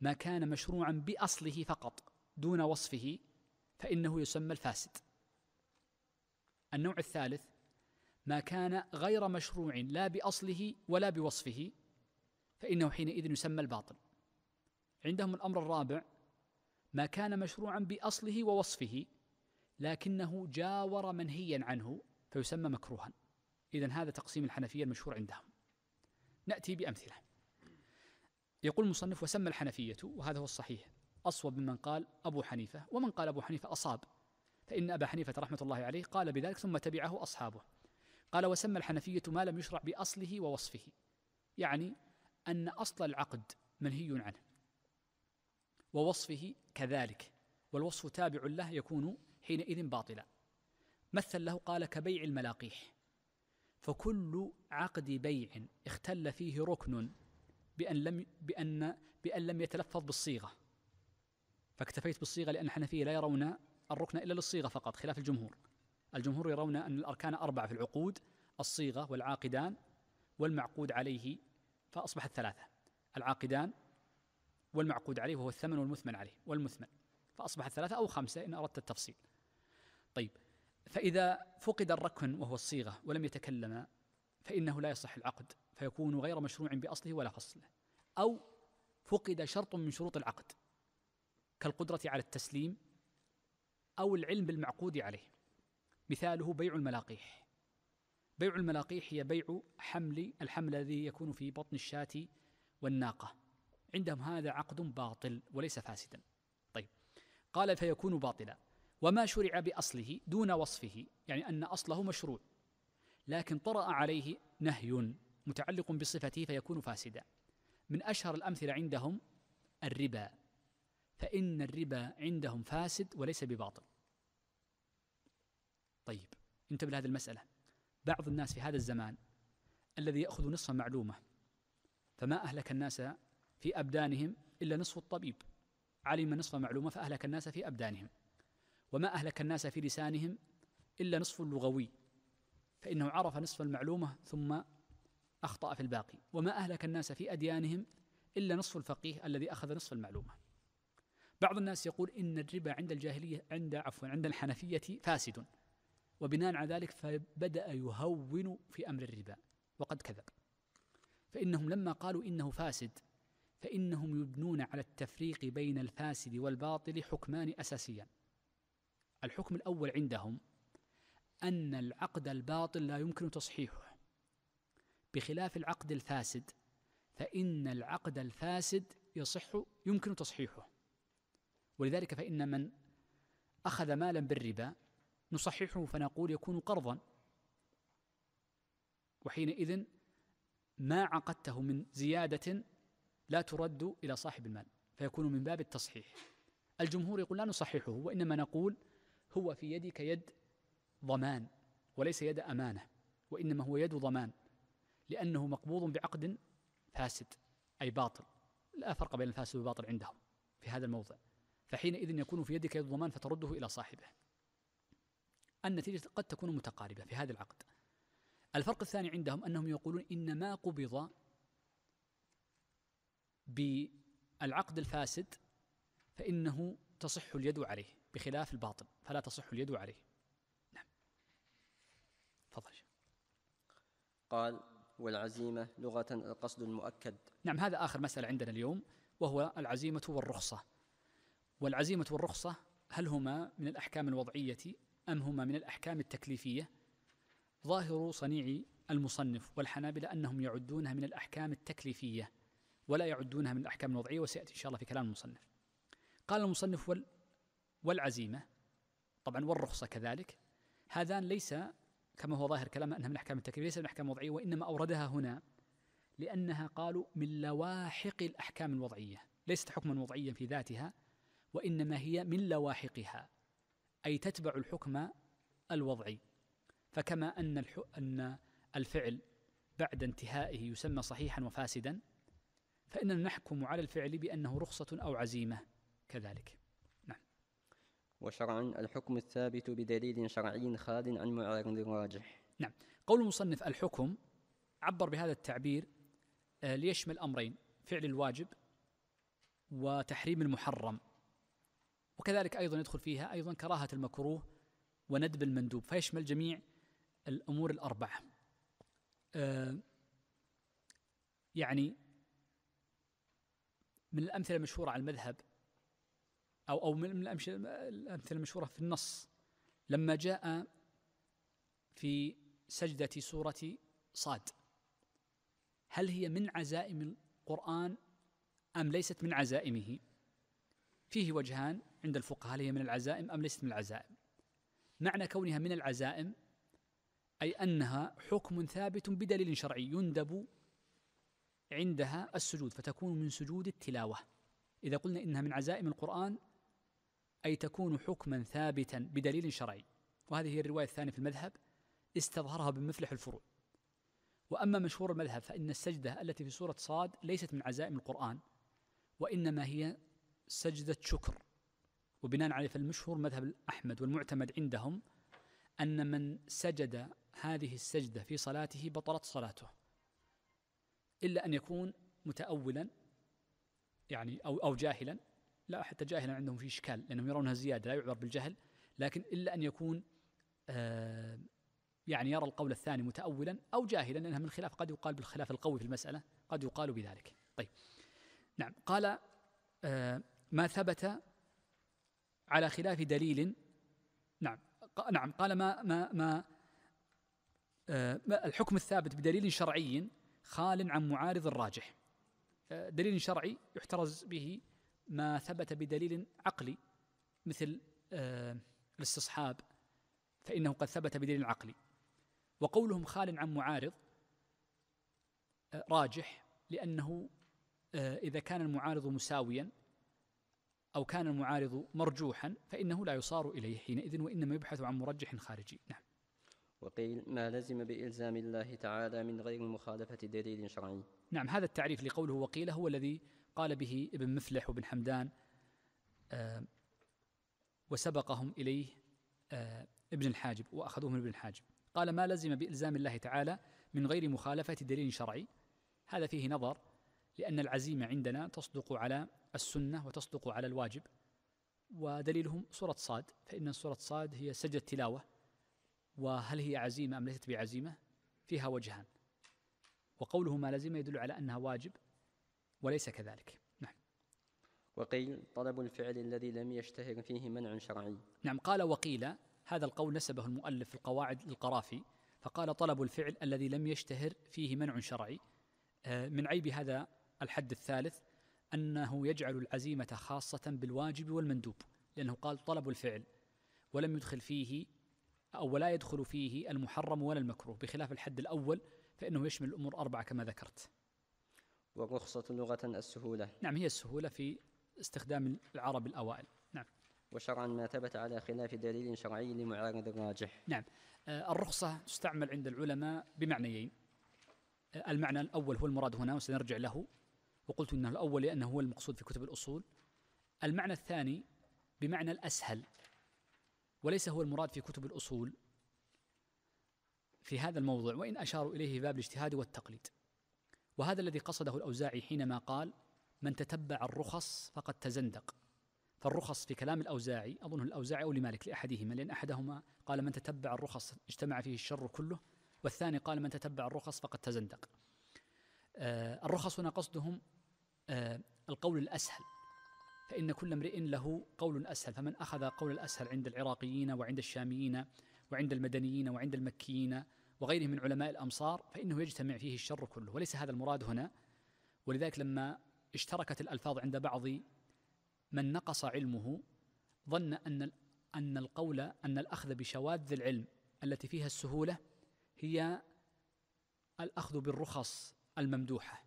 ما كان مشروعا باصله فقط دون وصفه فانه يسمى الفاسد النوع الثالث ما كان غير مشروع لا باصله ولا بوصفه فانه حينئذ يسمى الباطل عندهم الامر الرابع ما كان مشروعا باصله ووصفه لكنه جاور منهيا عنه فيسمى مكروها إذا هذا تقسيم الحنفية المشهور عندهم نأتي بأمثلة يقول المصنف وسمى الحنفية وهذا هو الصحيح أصوب ممن قال أبو حنيفة ومن قال أبو حنيفة أصاب فإن أبا حنيفة رحمة الله عليه قال بذلك ثم تبعه أصحابه قال وسمى الحنفية ما لم يشرع بأصله ووصفه يعني أن أصل العقد منهي عنه ووصفه كذلك والوصف تابع له يكون حينئذ باطلا مثل له قال كبيع الملاقيح فكل عقد بيع اختل فيه ركن بأن لم بأن بأن لم يتلفظ بالصيغة فاكتفيت بالصيغة لأن الحنفية لا يرون الركن إلا للصيغة فقط خلاف الجمهور الجمهور يرون أن الأركان أربعة في العقود الصيغة والعاقدان والمعقود عليه فأصبحت ثلاثة العاقدان والمعقود عليه وهو الثمن والمثمن عليه والمثمن فأصبحت ثلاثة أو خمسة إن أردت التفصيل طيب فإذا فقد الركن وهو الصيغة ولم يتكلم فإنه لا يصح العقد فيكون غير مشروع بأصله ولا فصله أو فقد شرط من شروط العقد كالقدرة على التسليم أو العلم بالمعقود عليه مثاله بيع الملاقيح بيع الملاقيح هي بيع حمل الحمل الذي يكون في بطن الشاة والناقة عندهم هذا عقد باطل وليس فاسدا طيب قال فيكون باطلا وما شرع بأصله دون وصفه يعني أن أصله مشروع لكن طرأ عليه نهي متعلق بصفته فيكون فاسدا من أشهر الأمثلة عندهم الربا فإن الربا عندهم فاسد وليس بباطل طيب انتبه لهذه المسألة بعض الناس في هذا الزمان الذي يأخذ نصف معلومة فما أهلك الناس في أبدانهم إلا نصف الطبيب علم نصف معلومة فأهلك الناس في أبدانهم وما أهلك الناس في لسانهم إلا نصف اللغوي فإنه عرف نصف المعلومة ثم أخطأ في الباقي وما أهلك الناس في أديانهم إلا نصف الفقيه الذي أخذ نصف المعلومة بعض الناس يقول إن الربا عند الجاهلية عند عفوا عند الحنفية فاسد وبناء على ذلك فبدأ يهون في أمر الربا وقد كذب فإنهم لما قالوا إنه فاسد فإنهم يبنون على التفريق بين الفاسد والباطل حكمان أساسيان الحكم الأول عندهم أن العقد الباطل لا يمكن تصحيحه بخلاف العقد الفاسد فإن العقد الفاسد يصح يمكن تصحيحه ولذلك فإن من أخذ مالا بالربا نصححه فنقول يكون قرضا وحينئذ ما عقدته من زيادة لا ترد إلى صاحب المال فيكون من باب التصحيح الجمهور يقول لا نصححه وإنما نقول هو في يدك يد ضمان وليس يد امانه وانما هو يد ضمان لانه مقبوض بعقد فاسد اي باطل لا فرق بين الفاسد والباطل عندهم في هذا الموضع فحينئذ يكون في يدك يد ضمان فترده الى صاحبه النتيجه قد تكون متقاربه في هذا العقد الفرق الثاني عندهم انهم يقولون ان ما قبض بالعقد الفاسد فانه تصح اليد عليه بخلاف الباطل فلا تصح اليد عليه نعم تفضل قال والعزيمة لغة القصد المؤكد نعم هذا آخر مسألة عندنا اليوم وهو العزيمة والرخصة والعزيمة والرخصة هل هما من الأحكام الوضعية أم هما من الأحكام التكليفية ظاهر صنيع المصنف والحنابلة أنهم يعدونها من الأحكام التكليفية ولا يعدونها من الأحكام الوضعية وسيأتي إن شاء الله في كلام المصنف قال المصنف والعزيمة طبعا والرخصة كذلك هذان ليس كما هو ظاهر كلامه أنها من أحكام التكليف ليس من أحكام وضعية وإنما أوردها هنا لأنها قالوا من لواحق الأحكام الوضعية ليست حكما وضعيا في ذاتها وإنما هي من لواحقها أي تتبع الحكم الوضعي فكما أن أن الفعل بعد انتهائه يسمى صحيحا وفاسدا فإننا نحكم على الفعل بأنه رخصة أو عزيمة كذلك وشرعا الحكم الثابت بدليل شرعي خاد عن معارض راجح نعم قول المصنف الحكم عبر بهذا التعبير آه، ليشمل أمرين فعل الواجب وتحريم المحرم وكذلك أيضا يدخل فيها أيضا كراهة المكروه وندب المندوب فيشمل جميع الأمور الأربعة آه، يعني من الأمثلة المشهورة على المذهب أو أو من الأمثلة المشهورة في النص لما جاء في سجدة سورة صاد هل هي من عزائم القرآن أم ليست من عزائمه فيه وجهان عند الفقهاء هل هي من العزائم أم ليست من العزائم معنى كونها من العزائم أي أنها حكم ثابت بدليل شرعي يندب عندها السجود فتكون من سجود التلاوة إذا قلنا إنها من عزائم القرآن أي تكون حكما ثابتا بدليل شرعي وهذه هي الرواية الثانية في المذهب استظهرها بمفلح الفروع وأما مشهور المذهب فإن السجدة التي في سورة صاد ليست من عزائم القرآن وإنما هي سجدة شكر وبناء عليه فالمشهور مذهب أحمد والمعتمد عندهم أن من سجد هذه السجدة في صلاته بطلت صلاته إلا أن يكون متأولا يعني أو أو جاهلا لا حتى جاهلا عندهم في إشكال لأنهم يرونها زيادة لا يعبر بالجهل لكن إلا أن يكون آه يعني يرى القول الثاني متأولا أو جاهلا لأنها من خلاف قد يقال بالخلاف القوي في المسألة قد يقال بذلك طيب نعم قال آه ما ثبت على خلاف دليل نعم نعم قال ما ما آه، ما الحكم الثابت بدليل شرعي خال عن معارض الراجح آه، دليل شرعي يحترز به ما ثبت بدليل عقلي مثل آه، الاستصحاب فإنه قد ثبت بدليل عقلي وقولهم خال عن معارض آه، راجح لأنه آه، إذا كان المعارض مساويا أو كان المعارض مرجوحا فإنه لا يصار إليه حينئذ وإنما يبحث عن مرجح خارجي نعم وقيل ما لزم بإلزام الله تعالى من غير مخالفة دليل شرعي نعم هذا التعريف لقوله وقيل هو الذي قال به ابن مفلح وابن حمدان آه، وسبقهم إليه آه، ابن الحاجب وأخذوه من ابن الحاجب قال ما لزم بإلزام الله تعالى من غير مخالفة دليل شرعي هذا فيه نظر لأن العزيمة عندنا تصدق على السنة وتصدق على الواجب ودليلهم سورة صاد فإن سورة صاد هي سجدة تلاوة وهل هي عزيمة أم ليست بعزيمة فيها وجهان وقوله ما لزم يدل على أنها واجب وليس كذلك نعم وقيل طلب الفعل الذي لم يشتهر فيه منع شرعي نعم قال وقيل هذا القول نسبه المؤلف في القواعد للقرافي فقال طلب الفعل الذي لم يشتهر فيه منع شرعي آه، من عيب هذا الحد الثالث أنه يجعل العزيمة خاصة بالواجب والمندوب لأنه قال طلب الفعل ولم يدخل فيه أو ولا يدخل فيه المحرم ولا المكروه بخلاف الحد الأول فإنه يشمل الأمور أربعة كما ذكرت والرخصة لغة السهولة نعم هي السهولة في استخدام العرب الأوائل نعم وشرعا ما ثبت على خلاف دليل شرعي لمعارض الراجح نعم آه، الرخصة تستعمل عند العلماء بمعنيين آه، المعنى الأول هو المراد هنا وسنرجع له وقلت أنه الأول لأنه هو المقصود في كتب الأصول المعنى الثاني بمعنى الأسهل وليس هو المراد في كتب الأصول في هذا الموضوع وإن أشاروا إليه باب الاجتهاد والتقليد وهذا الذي قصده الاوزاعي حينما قال من تتبع الرخص فقد تزندق فالرخص في كلام الاوزاعي اظنه الاوزاعي او لمالك لاحدهما لان احدهما قال من تتبع الرخص اجتمع فيه الشر كله والثاني قال من تتبع الرخص فقد تزندق آه الرخص هنا قصدهم آه القول الاسهل فإن كل امرئ له قول أسهل فمن أخذ قول الأسهل عند العراقيين وعند الشاميين وعند المدنيين وعند المكيين وغيره من علماء الأمصار فإنه يجتمع فيه الشر كله وليس هذا المراد هنا ولذلك لما اشتركت الألفاظ عند بعض من نقص علمه ظن أن أن القول أن الأخذ بشواذ العلم التي فيها السهولة هي الأخذ بالرخص الممدوحة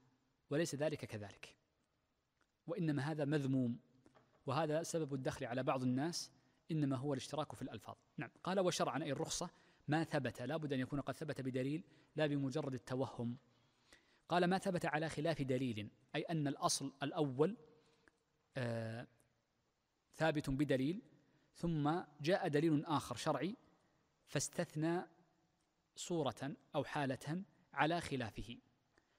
وليس ذلك كذلك وإنما هذا مذموم وهذا سبب الدخل على بعض الناس إنما هو الاشتراك في الألفاظ نعم قال وشرعا أي الرخصة ما ثبت لا بد أن يكون قد ثبت بدليل لا بمجرد التوهم قال ما ثبت على خلاف دليل أي أن الأصل الأول آه ثابت بدليل ثم جاء دليل آخر شرعي فاستثنى صورة أو حالة على خلافه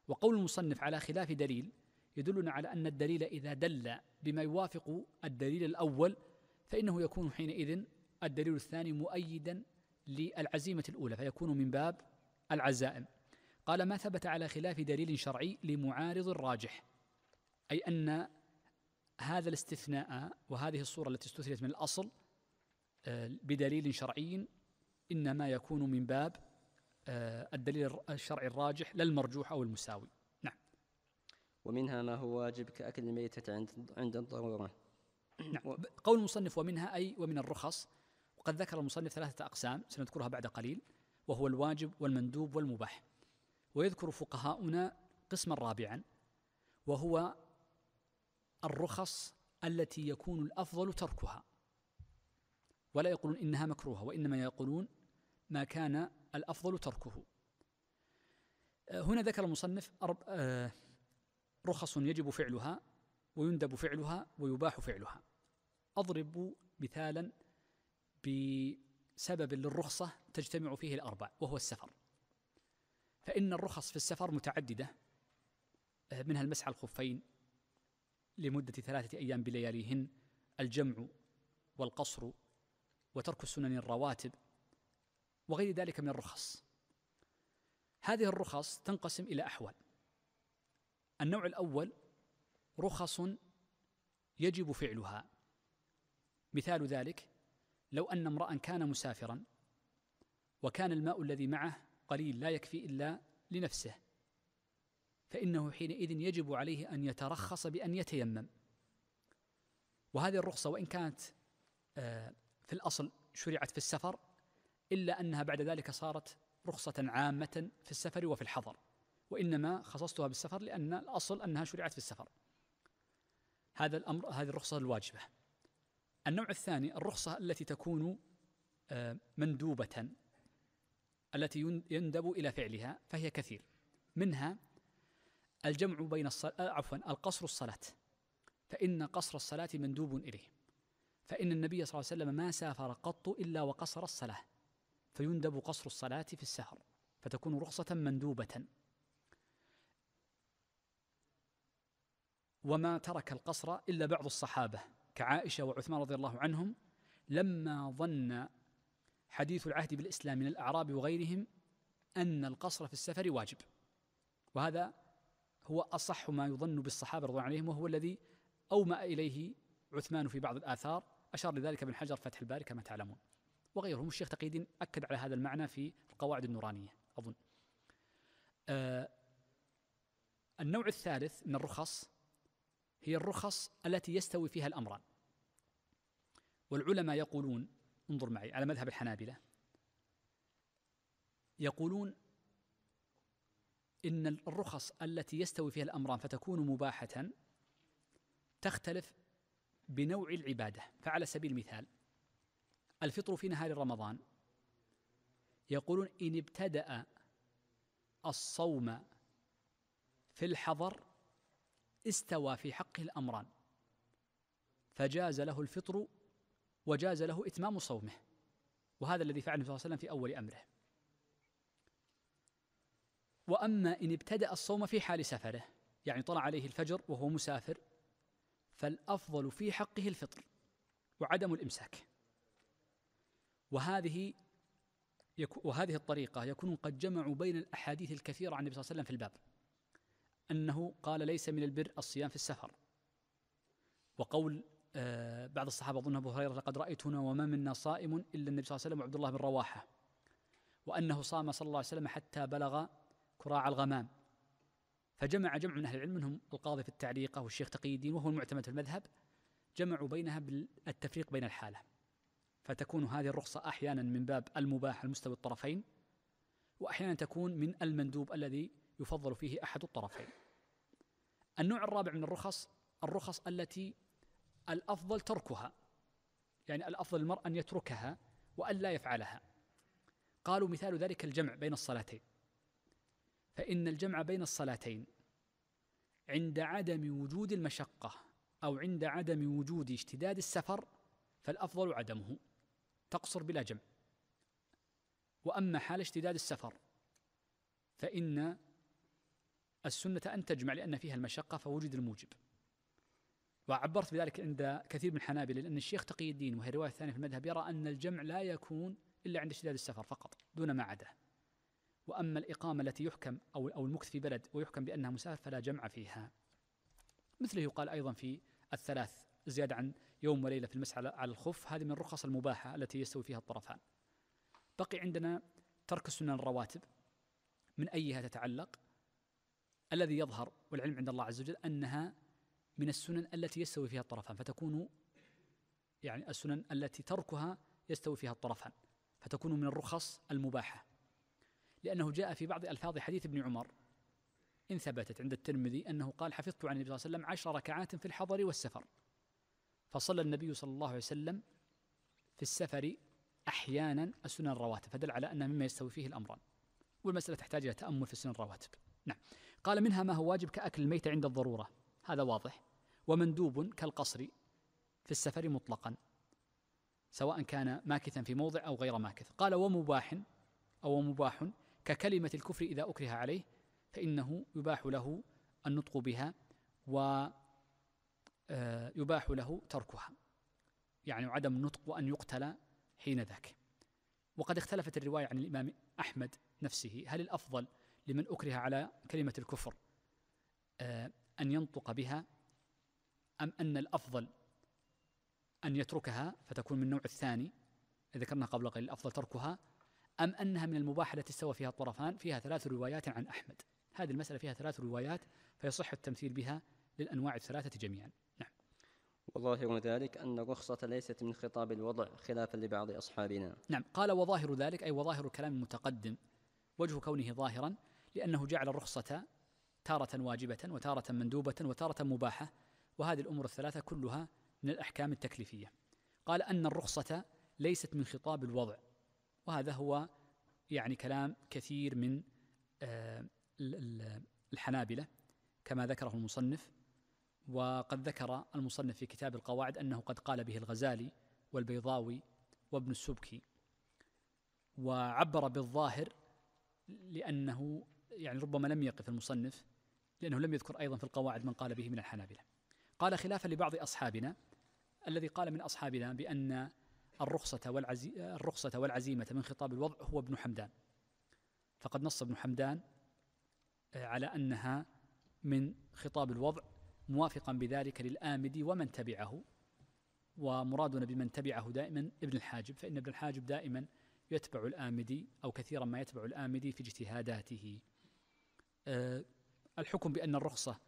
وقول المصنف على خلاف دليل يدلنا على أن الدليل إذا دل بما يوافق الدليل الأول فإنه يكون حينئذ الدليل الثاني مؤيدا للعزيمة الأولى فيكون من باب العزائم قال ما ثبت على خلاف دليل شرعي لمعارض الراجح أي أن هذا الاستثناء وهذه الصورة التي استثنت من الأصل آه، بدليل شرعي إنما يكون من باب آه، الدليل الشرعي الراجح لا المرجوح أو المساوي نعم ومنها ما هو واجب كأكل الميتة عند عند الضرورة نعم قول المصنف ومنها أي ومن الرخص وقد ذكر المصنف ثلاثة أقسام سنذكرها بعد قليل وهو الواجب والمندوب والمباح ويذكر فقهاؤنا قسما رابعا وهو الرخص التي يكون الافضل تركها ولا يقولون انها مكروهه وانما يقولون ما كان الافضل تركه هنا ذكر المصنف آه، رخص يجب فعلها ويندب فعلها ويباح فعلها اضرب مثالا بسبب للرخصة تجتمع فيه الأربع وهو السفر فإن الرخص في السفر متعددة آه، منها المسعى الخفين لمدة ثلاثة أيام بلياليهن الجمع والقصر وترك السنن الرواتب وغير ذلك من الرخص هذه الرخص تنقسم إلى أحوال النوع الأول رخص يجب فعلها مثال ذلك لو أن امرأ كان مسافرا وكان الماء الذي معه قليل لا يكفي إلا لنفسه فإنه حينئذ يجب عليه أن يترخص بأن يتيمم وهذه الرخصة وإن كانت آه، في الأصل شرعت في السفر إلا أنها بعد ذلك صارت رخصة عامة في السفر وفي الحضر وإنما خصصتها بالسفر لأن الأصل أنها شرعت في السفر هذا الأمر هذه الرخصة الواجبة النوع الثاني الرخصة التي تكون آه، مندوبة التي يندب إلى فعلها فهي كثير منها الجمع بين الصلاة عفوا القصر الصلاة فإن قصر الصلاة مندوب إليه فإن النبي صلى الله عليه وسلم ما سافر قط إلا وقصر الصلاة فيندب قصر الصلاة في السهر فتكون رخصة مندوبة وما ترك القصر إلا بعض الصحابة كعائشة وعثمان رضي الله عنهم لما ظن حديث العهد بالإسلام من الأعراب وغيرهم أن القصر في السفر واجب وهذا هو أصح ما يظن بالصحابة رضي الله عنهم وهو الذي أومأ إليه عثمان في بعض الآثار أشار لذلك ابن حجر فتح الباري كما تعلمون وغيرهم الشيخ تقي أكد على هذا المعنى في القواعد النورانية أظن آه النوع الثالث من الرخص هي الرخص التي يستوي فيها الأمران والعلماء يقولون انظر معي على مذهب الحنابلة يقولون إن الرخص التي يستوي فيها الأمران فتكون مباحة تختلف بنوع العبادة فعلى سبيل المثال الفطر في نهار رمضان يقولون إن ابتدأ الصوم في الحضر استوى في حقه الأمران فجاز له الفطر وجاز له إتمام صومه وهذا الذي فعله صلى الله عليه وسلم في أول أمره وأما إن ابتدأ الصوم في حال سفره يعني طلع عليه الفجر وهو مسافر فالأفضل في حقه الفطر وعدم الإمساك وهذه وهذه الطريقة يكون قد جمعوا بين الأحاديث الكثيرة عن النبي صلى الله عليه وسلم في الباب أنه قال ليس من البر الصيام في السفر وقول آه، بعض الصحابة أظن أبو هريرة لقد رأيتنا وما منا صائم إلا النبي صلى الله عليه وسلم وعبد الله بن رواحة وأنه صام صلى الله عليه وسلم حتى بلغ كراع الغمام فجمع جمع من أهل العلم منهم القاضي في التعليقة والشيخ تقي الدين وهو المعتمد في المذهب جمعوا بينها بالتفريق بين الحالة فتكون هذه الرخصة أحيانا من باب المباح المستوي الطرفين وأحيانا تكون من المندوب الذي يفضل فيه احد الطرفين. النوع الرابع من الرخص الرخص التي الافضل تركها. يعني الافضل المرء ان يتركها والا يفعلها. قالوا مثال ذلك الجمع بين الصلاتين. فإن الجمع بين الصلاتين عند عدم وجود المشقة أو عند عدم وجود اشتداد السفر فالأفضل عدمه تقصر بلا جمع وأما حال اشتداد السفر فإن السنة أن تجمع لأن فيها المشقة فوجد الموجب وعبرت بذلك عند كثير من الحنابلة لأن الشيخ تقي الدين وهي الرواية الثانية في المذهب يرى أن الجمع لا يكون إلا عند اشتداد السفر فقط دون ما عداه وأما الإقامة التي يحكم أو أو المكث في بلد ويحكم بأنها مسافر فلا جمع فيها مثله يقال أيضا في الثلاث زيادة عن يوم وليلة في المسعى على الخف هذه من الرخص المباحة التي يستوي فيها الطرفان بقي عندنا ترك السنن الرواتب من أيها تتعلق الذي يظهر والعلم عند الله عز وجل أنها من السنن التي يستوي فيها الطرفان فتكون يعني السنن التي تركها يستوي فيها الطرفان فتكون من الرخص المباحة لأنه جاء في بعض ألفاظ حديث ابن عمر إن ثبتت عند الترمذي أنه قال حفظت عن النبي صلى الله عليه وسلم عشر ركعات في الحضر والسفر فصلى النبي صلى الله عليه وسلم في السفر أحيانا السنن الرواتب فدل على أن مما يستوي فيه الأمران والمسألة تحتاج إلى تأمل في السنن الرواتب نعم قال منها ما هو واجب كأكل الميت عند الضرورة هذا واضح ومندوب كالقصر في السفر مطلقا سواء كان ماكثا في موضع أو غير ماكث قال ومباح أو مباح ككلمة الكفر إذا أكره عليه فإنه يباح له النطق بها ويباح آه، له تركها يعني عدم النطق وأن يقتل حين ذاك وقد اختلفت الرواية عن الإمام أحمد نفسه هل الأفضل لمن أكره على كلمة الكفر آه، أن ينطق بها أم أن الأفضل أن يتركها فتكون من النوع الثاني ذكرنا قبل قليل الأفضل تركها أم أنها من المباح التي استوى فيها الطرفان فيها ثلاث روايات عن أحمد هذه المسألة فيها ثلاث روايات فيصح التمثيل بها للأنواع الثلاثة جميعا نعم وظاهر ذلك أن الرخصة ليست من خطاب الوضع خلافا لبعض أصحابنا نعم قال وظاهر ذلك أي وظاهر الكلام المتقدم وجه كونه ظاهرا لأنه جعل الرخصة تارة واجبة وتارة مندوبة وتارة مباحة وهذه الأمور الثلاثة كلها من الأحكام التكليفية قال أن الرخصة ليست من خطاب الوضع وهذا هو يعني كلام كثير من آه، الحنابلة كما ذكره المصنف وقد ذكر المصنف في كتاب القواعد أنه قد قال به الغزالي والبيضاوي وابن السبكي وعبر بالظاهر لأنه يعني ربما لم يقف المصنف لأنه لم يذكر أيضا في القواعد من قال به من الحنابلة قال خلافا لبعض أصحابنا الذي قال من أصحابنا بأن الرخصة, والعزي الرخصة والعزيمة من خطاب الوضع هو ابن حمدان فقد نص ابن حمدان على أنها من خطاب الوضع موافقا بذلك للآمدي ومن تبعه ومرادنا بمن تبعه دائما ابن الحاجب فإن ابن الحاجب دائما يتبع الآمدي أو كثيرا ما يتبع الآمدي في اجتهاداته آه، الحكم بأن الرخصة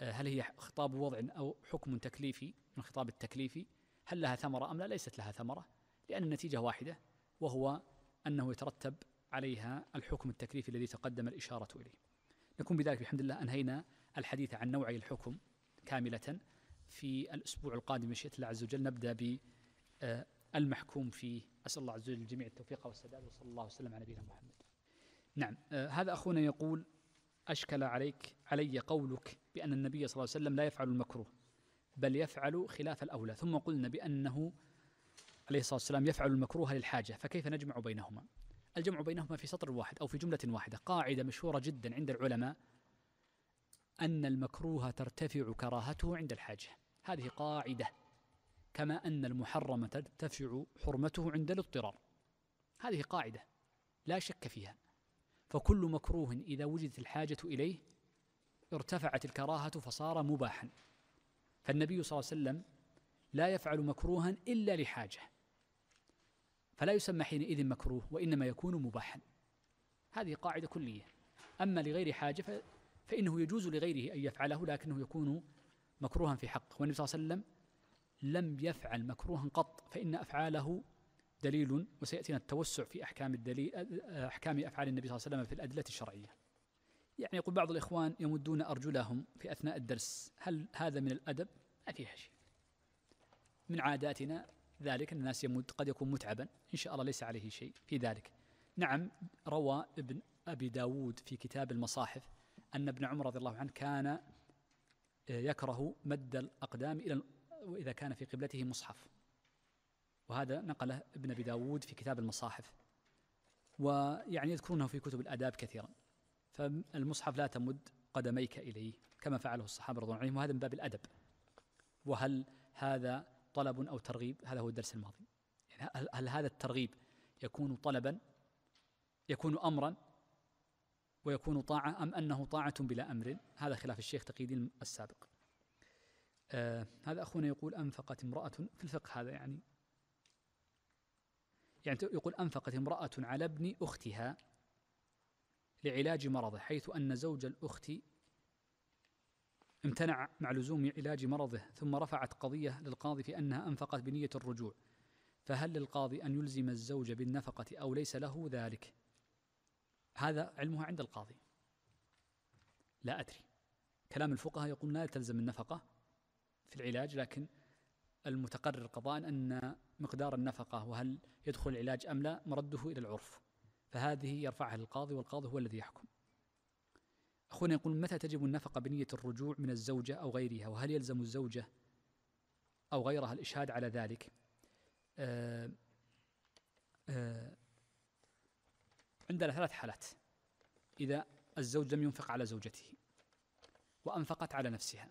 آه، هل هي خطاب وضع أو حكم تكليفي من خطاب التكليفي هل لها ثمرة أم لا ليست لها ثمرة لأن النتيجة واحدة وهو أنه يترتب عليها الحكم التكليفي الذي تقدم الإشارة إليه نكون بذلك بحمد الله أنهينا الحديث عن نوعي الحكم كاملة في الأسبوع القادم مشيئة الله عز وجل نبدأ بالمحكوم آه، فيه أسأل الله عز وجل الجميع التوفيق والسداد وصلى الله وسلم على نبينا محمد نعم هذا أخونا يقول أشكل عليك علي قولك بأن النبي صلى الله عليه وسلم لا يفعل المكروه بل يفعل خلاف الأولى ثم قلنا بأنه عليه الصلاة والسلام يفعل المكروه للحاجة فكيف نجمع بينهما الجمع بينهما في سطر واحد أو في جملة واحدة قاعدة مشهورة جدا عند العلماء أن المكروه ترتفع كراهته عند الحاجة هذه قاعدة كما أن المحرم ترتفع حرمته عند الاضطرار هذه قاعدة لا شك فيها فكل مكروه إذا وجدت الحاجة إليه ارتفعت الكراهة فصار مباحا فالنبي صلى الله عليه وسلم لا يفعل مكروها إلا لحاجة فلا يسمى حينئذ مكروه وإنما يكون مباحا هذه قاعدة كلية أما لغير حاجة فإنه يجوز لغيره أن يفعله لكنه يكون مكروها في حق والنبي صلى الله عليه وسلم لم يفعل مكروها قط فإن أفعاله دليل وسيأتينا التوسع في أحكام الدليل أحكام أفعال النبي صلى الله عليه وسلم في الأدلة الشرعية يعني يقول بعض الإخوان يمدون أرجلهم في أثناء الدرس هل هذا من الأدب؟ ما فيها شيء من عاداتنا ذلك أن الناس يمد قد يكون متعبا إن شاء الله ليس عليه شيء في ذلك نعم روى ابن أبي داود في كتاب المصاحف أن ابن عمر رضي الله عنه كان آه، يكره مد الأقدام إلى إذا كان في قبلته مصحف وهذا نقله ابن أبي داود في كتاب المصاحف ويعني يذكرونه في كتب الآداب كثيرا فالمصحف لا تمد قدميك إليه كما فعله الصحابة رضي الله عنهم وهذا من باب الأدب وهل هذا طلب أو ترغيب هذا هو الدرس الماضي يعني هل هذا الترغيب يكون طلبا يكون أمرا ويكون طاعة أم أنه طاعة بلا أمر هذا خلاف الشيخ تقيدي السابق آه هذا أخونا يقول أنفقت امرأة في الفقه هذا يعني يعني يقول أنفقت امرأة على ابن أختها لعلاج مرضه حيث أن زوج الأخت امتنع مع لزوم علاج مرضه ثم رفعت قضية للقاضي في أنها أنفقت بنية الرجوع فهل للقاضي أن يلزم الزوج بالنفقة أو ليس له ذلك هذا علمها عند القاضي لا أدري كلام الفقهاء يقول لا تلزم النفقة في العلاج لكن المتقرر قضاء أن مقدار النفقة وهل يدخل العلاج أم لا مرده إلى العرف فهذه يرفعها للقاضي والقاضي هو الذي يحكم أخونا يقول متى تجب النفقة بنية الرجوع من الزوجة أو غيرها وهل يلزم الزوجة أو غيرها الإشهاد على ذلك آآ آه، آآ آه، عندنا ثلاث حالات إذا الزوج لم ينفق على زوجته وأنفقت على نفسها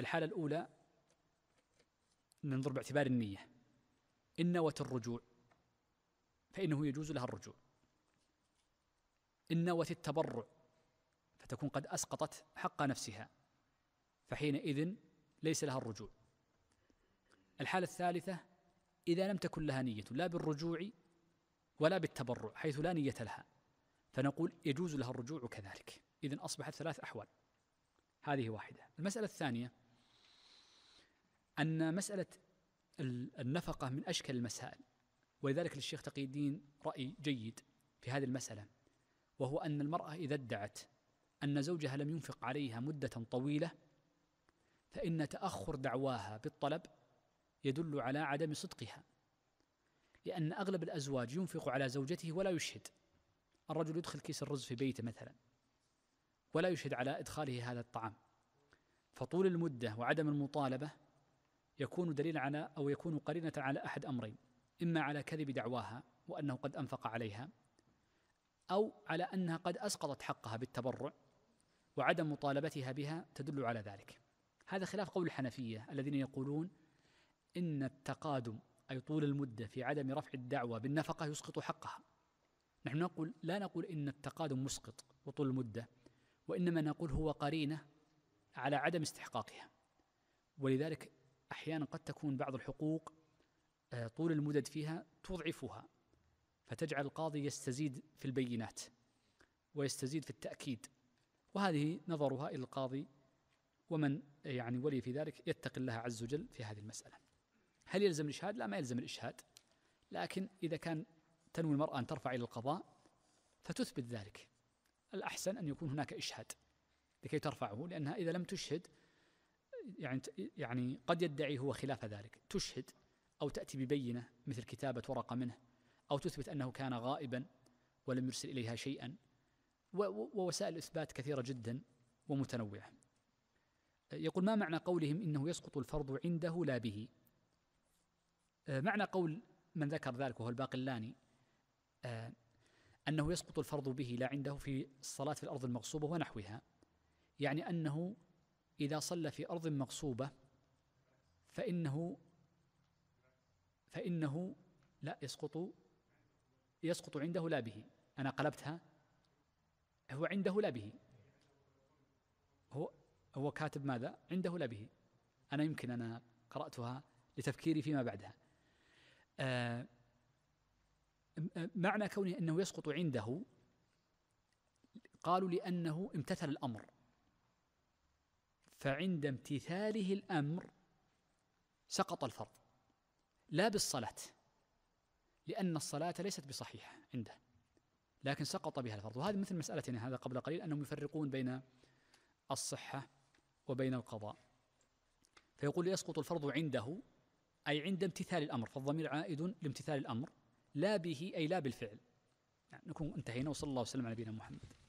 الحالة الأولى ننظر باعتبار النية إن نوت الرجوع فإنه يجوز لها الرجوع إن نوت التبرع فتكون قد أسقطت حق نفسها فحينئذ ليس لها الرجوع الحالة الثالثة إذا لم تكن لها نية لا بالرجوع ولا بالتبرع حيث لا نية لها فنقول يجوز لها الرجوع كذلك إذا أصبحت ثلاث أحوال هذه واحدة المسألة الثانية أن مسألة النفقة من أشكل المسائل ولذلك للشيخ تقي الدين رأي جيد في هذه المسألة وهو أن المرأة إذا ادعت أن زوجها لم ينفق عليها مدة طويلة فإن تأخر دعواها بالطلب يدل على عدم صدقها لأن أغلب الأزواج ينفق على زوجته ولا يشهد الرجل يدخل كيس الرز في بيته مثلا ولا يشهد على إدخاله هذا الطعام فطول المدة وعدم المطالبة يكون دليلا على أو يكون قرينة على أحد أمرين إما على كذب دعواها وأنه قد أنفق عليها أو على أنها قد أسقطت حقها بالتبرع وعدم مطالبتها بها تدل على ذلك هذا خلاف قول الحنفية الذين يقولون إن التقادم أي طول المدة في عدم رفع الدعوة بالنفقة يسقط حقها نحن نقول لا نقول إن التقادم مسقط وطول المدة وإنما نقول هو قرينة على عدم استحقاقها ولذلك احيانا قد تكون بعض الحقوق آه، طول المدد فيها تضعفها فتجعل القاضي يستزيد في البينات ويستزيد في التاكيد وهذه نظرها الى القاضي ومن آه، يعني ولي في ذلك يتقي الله عز وجل في هذه المساله. هل يلزم الاشهاد؟ لا ما يلزم الاشهاد لكن اذا كان تنوي المراه ان ترفع الى القضاء فتثبت ذلك. الاحسن ان يكون هناك اشهاد لكي ترفعه لانها اذا لم تشهد يعني يعني قد يدعي هو خلاف ذلك تشهد أو تأتي ببينة مثل كتابة ورقة منه أو تثبت أنه كان غائبا ولم يرسل إليها شيئا ووسائل الإثبات كثيرة جدا ومتنوعة يقول ما معنى قولهم إنه يسقط الفرض عنده لا به آه، معنى قول من ذكر ذلك وهو الباقلاني آه، أنه يسقط الفرض به لا عنده في الصلاة في الأرض المغصوبة ونحوها يعني أنه إذا صلى في أرض مغصوبة فإنه فإنه لا يسقط يسقط عنده لا به أنا قلبتها هو عنده لا به هو هو كاتب ماذا عنده لا به أنا يمكن أنا قرأتها لتفكيري فيما بعدها آه معنى كونه أنه يسقط عنده قالوا لأنه امتثل الأمر فعند امتثاله الامر سقط الفرض لا بالصلاه لان الصلاه ليست بصحيحه عنده لكن سقط بها الفرض وهذا مثل مسالتنا يعني هذا قبل قليل انهم يفرقون بين الصحه وبين القضاء فيقول يسقط الفرض عنده اي عند امتثال الامر فالضمير عائد لامتثال الامر لا به اي لا بالفعل يعني نكون انتهينا وصلى الله وسلم على نبينا محمد